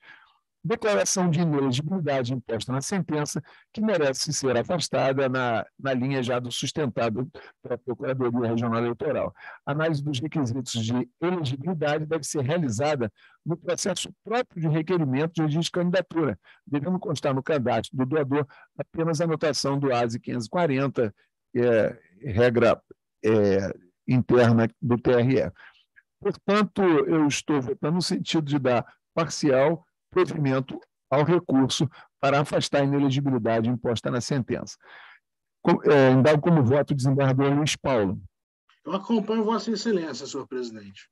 declaração de inelegibilidade imposta na sentença, que merece ser afastada na, na linha já do sustentado pela Procuradoria Regional Eleitoral. A análise dos requisitos de elegibilidade deve ser realizada no processo próprio de requerimento de registro de candidatura, devendo constar no cadastro do doador apenas a anotação do ASE 540, é, regra é, interna do TRE. Portanto, eu estou votando no sentido de dar parcial provimento ao recurso para afastar a inelegibilidade imposta na sentença. Com, é, como voto o desembargador Luiz Paulo. Eu acompanho Vossa Excelência, senhor presidente.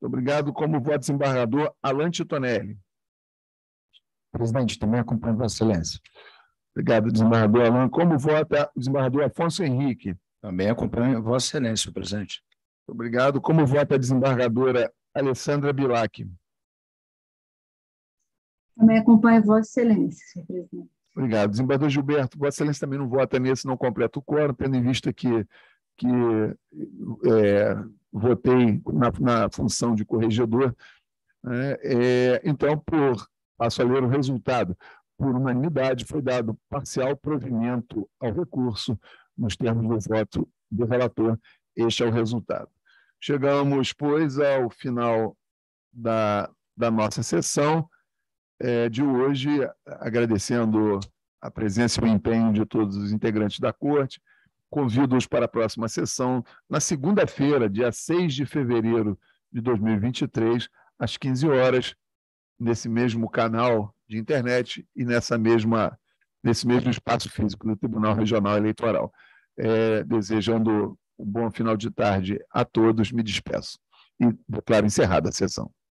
Muito obrigado. Como voto desembargador Alan Titonelli. Presidente, também acompanho Vossa Excelência. Obrigado, desembargador Alan. Como vota o desembargador Afonso Henrique? Também acompanho Vossa Excelência, senhor presidente. Muito obrigado. Como vota a desembargadora Alessandra Bilac? Também acompanho Vossa Excelência, senhor presidente. Obrigado. Desembargador Gilberto, Vossa Excelência também não vota nesse, não completa o quórum, tendo em vista que, que é, votei na, na, função de corregedor. Né? É, então, por passo a ler o resultado. Por unanimidade, foi dado parcial provimento ao recurso nos termos do voto do relator. Este é o resultado. Chegamos, pois, ao final da, da nossa sessão é, de hoje, agradecendo a presença e o empenho de todos os integrantes da corte. Convido-os para a próxima sessão, na segunda-feira, dia 6 de fevereiro de 2023, às 15 horas, nesse mesmo canal de internet e nessa mesma, nesse mesmo espaço físico do Tribunal Regional Eleitoral. É, desejando um bom final de tarde a todos, me despeço e declaro encerrada a sessão.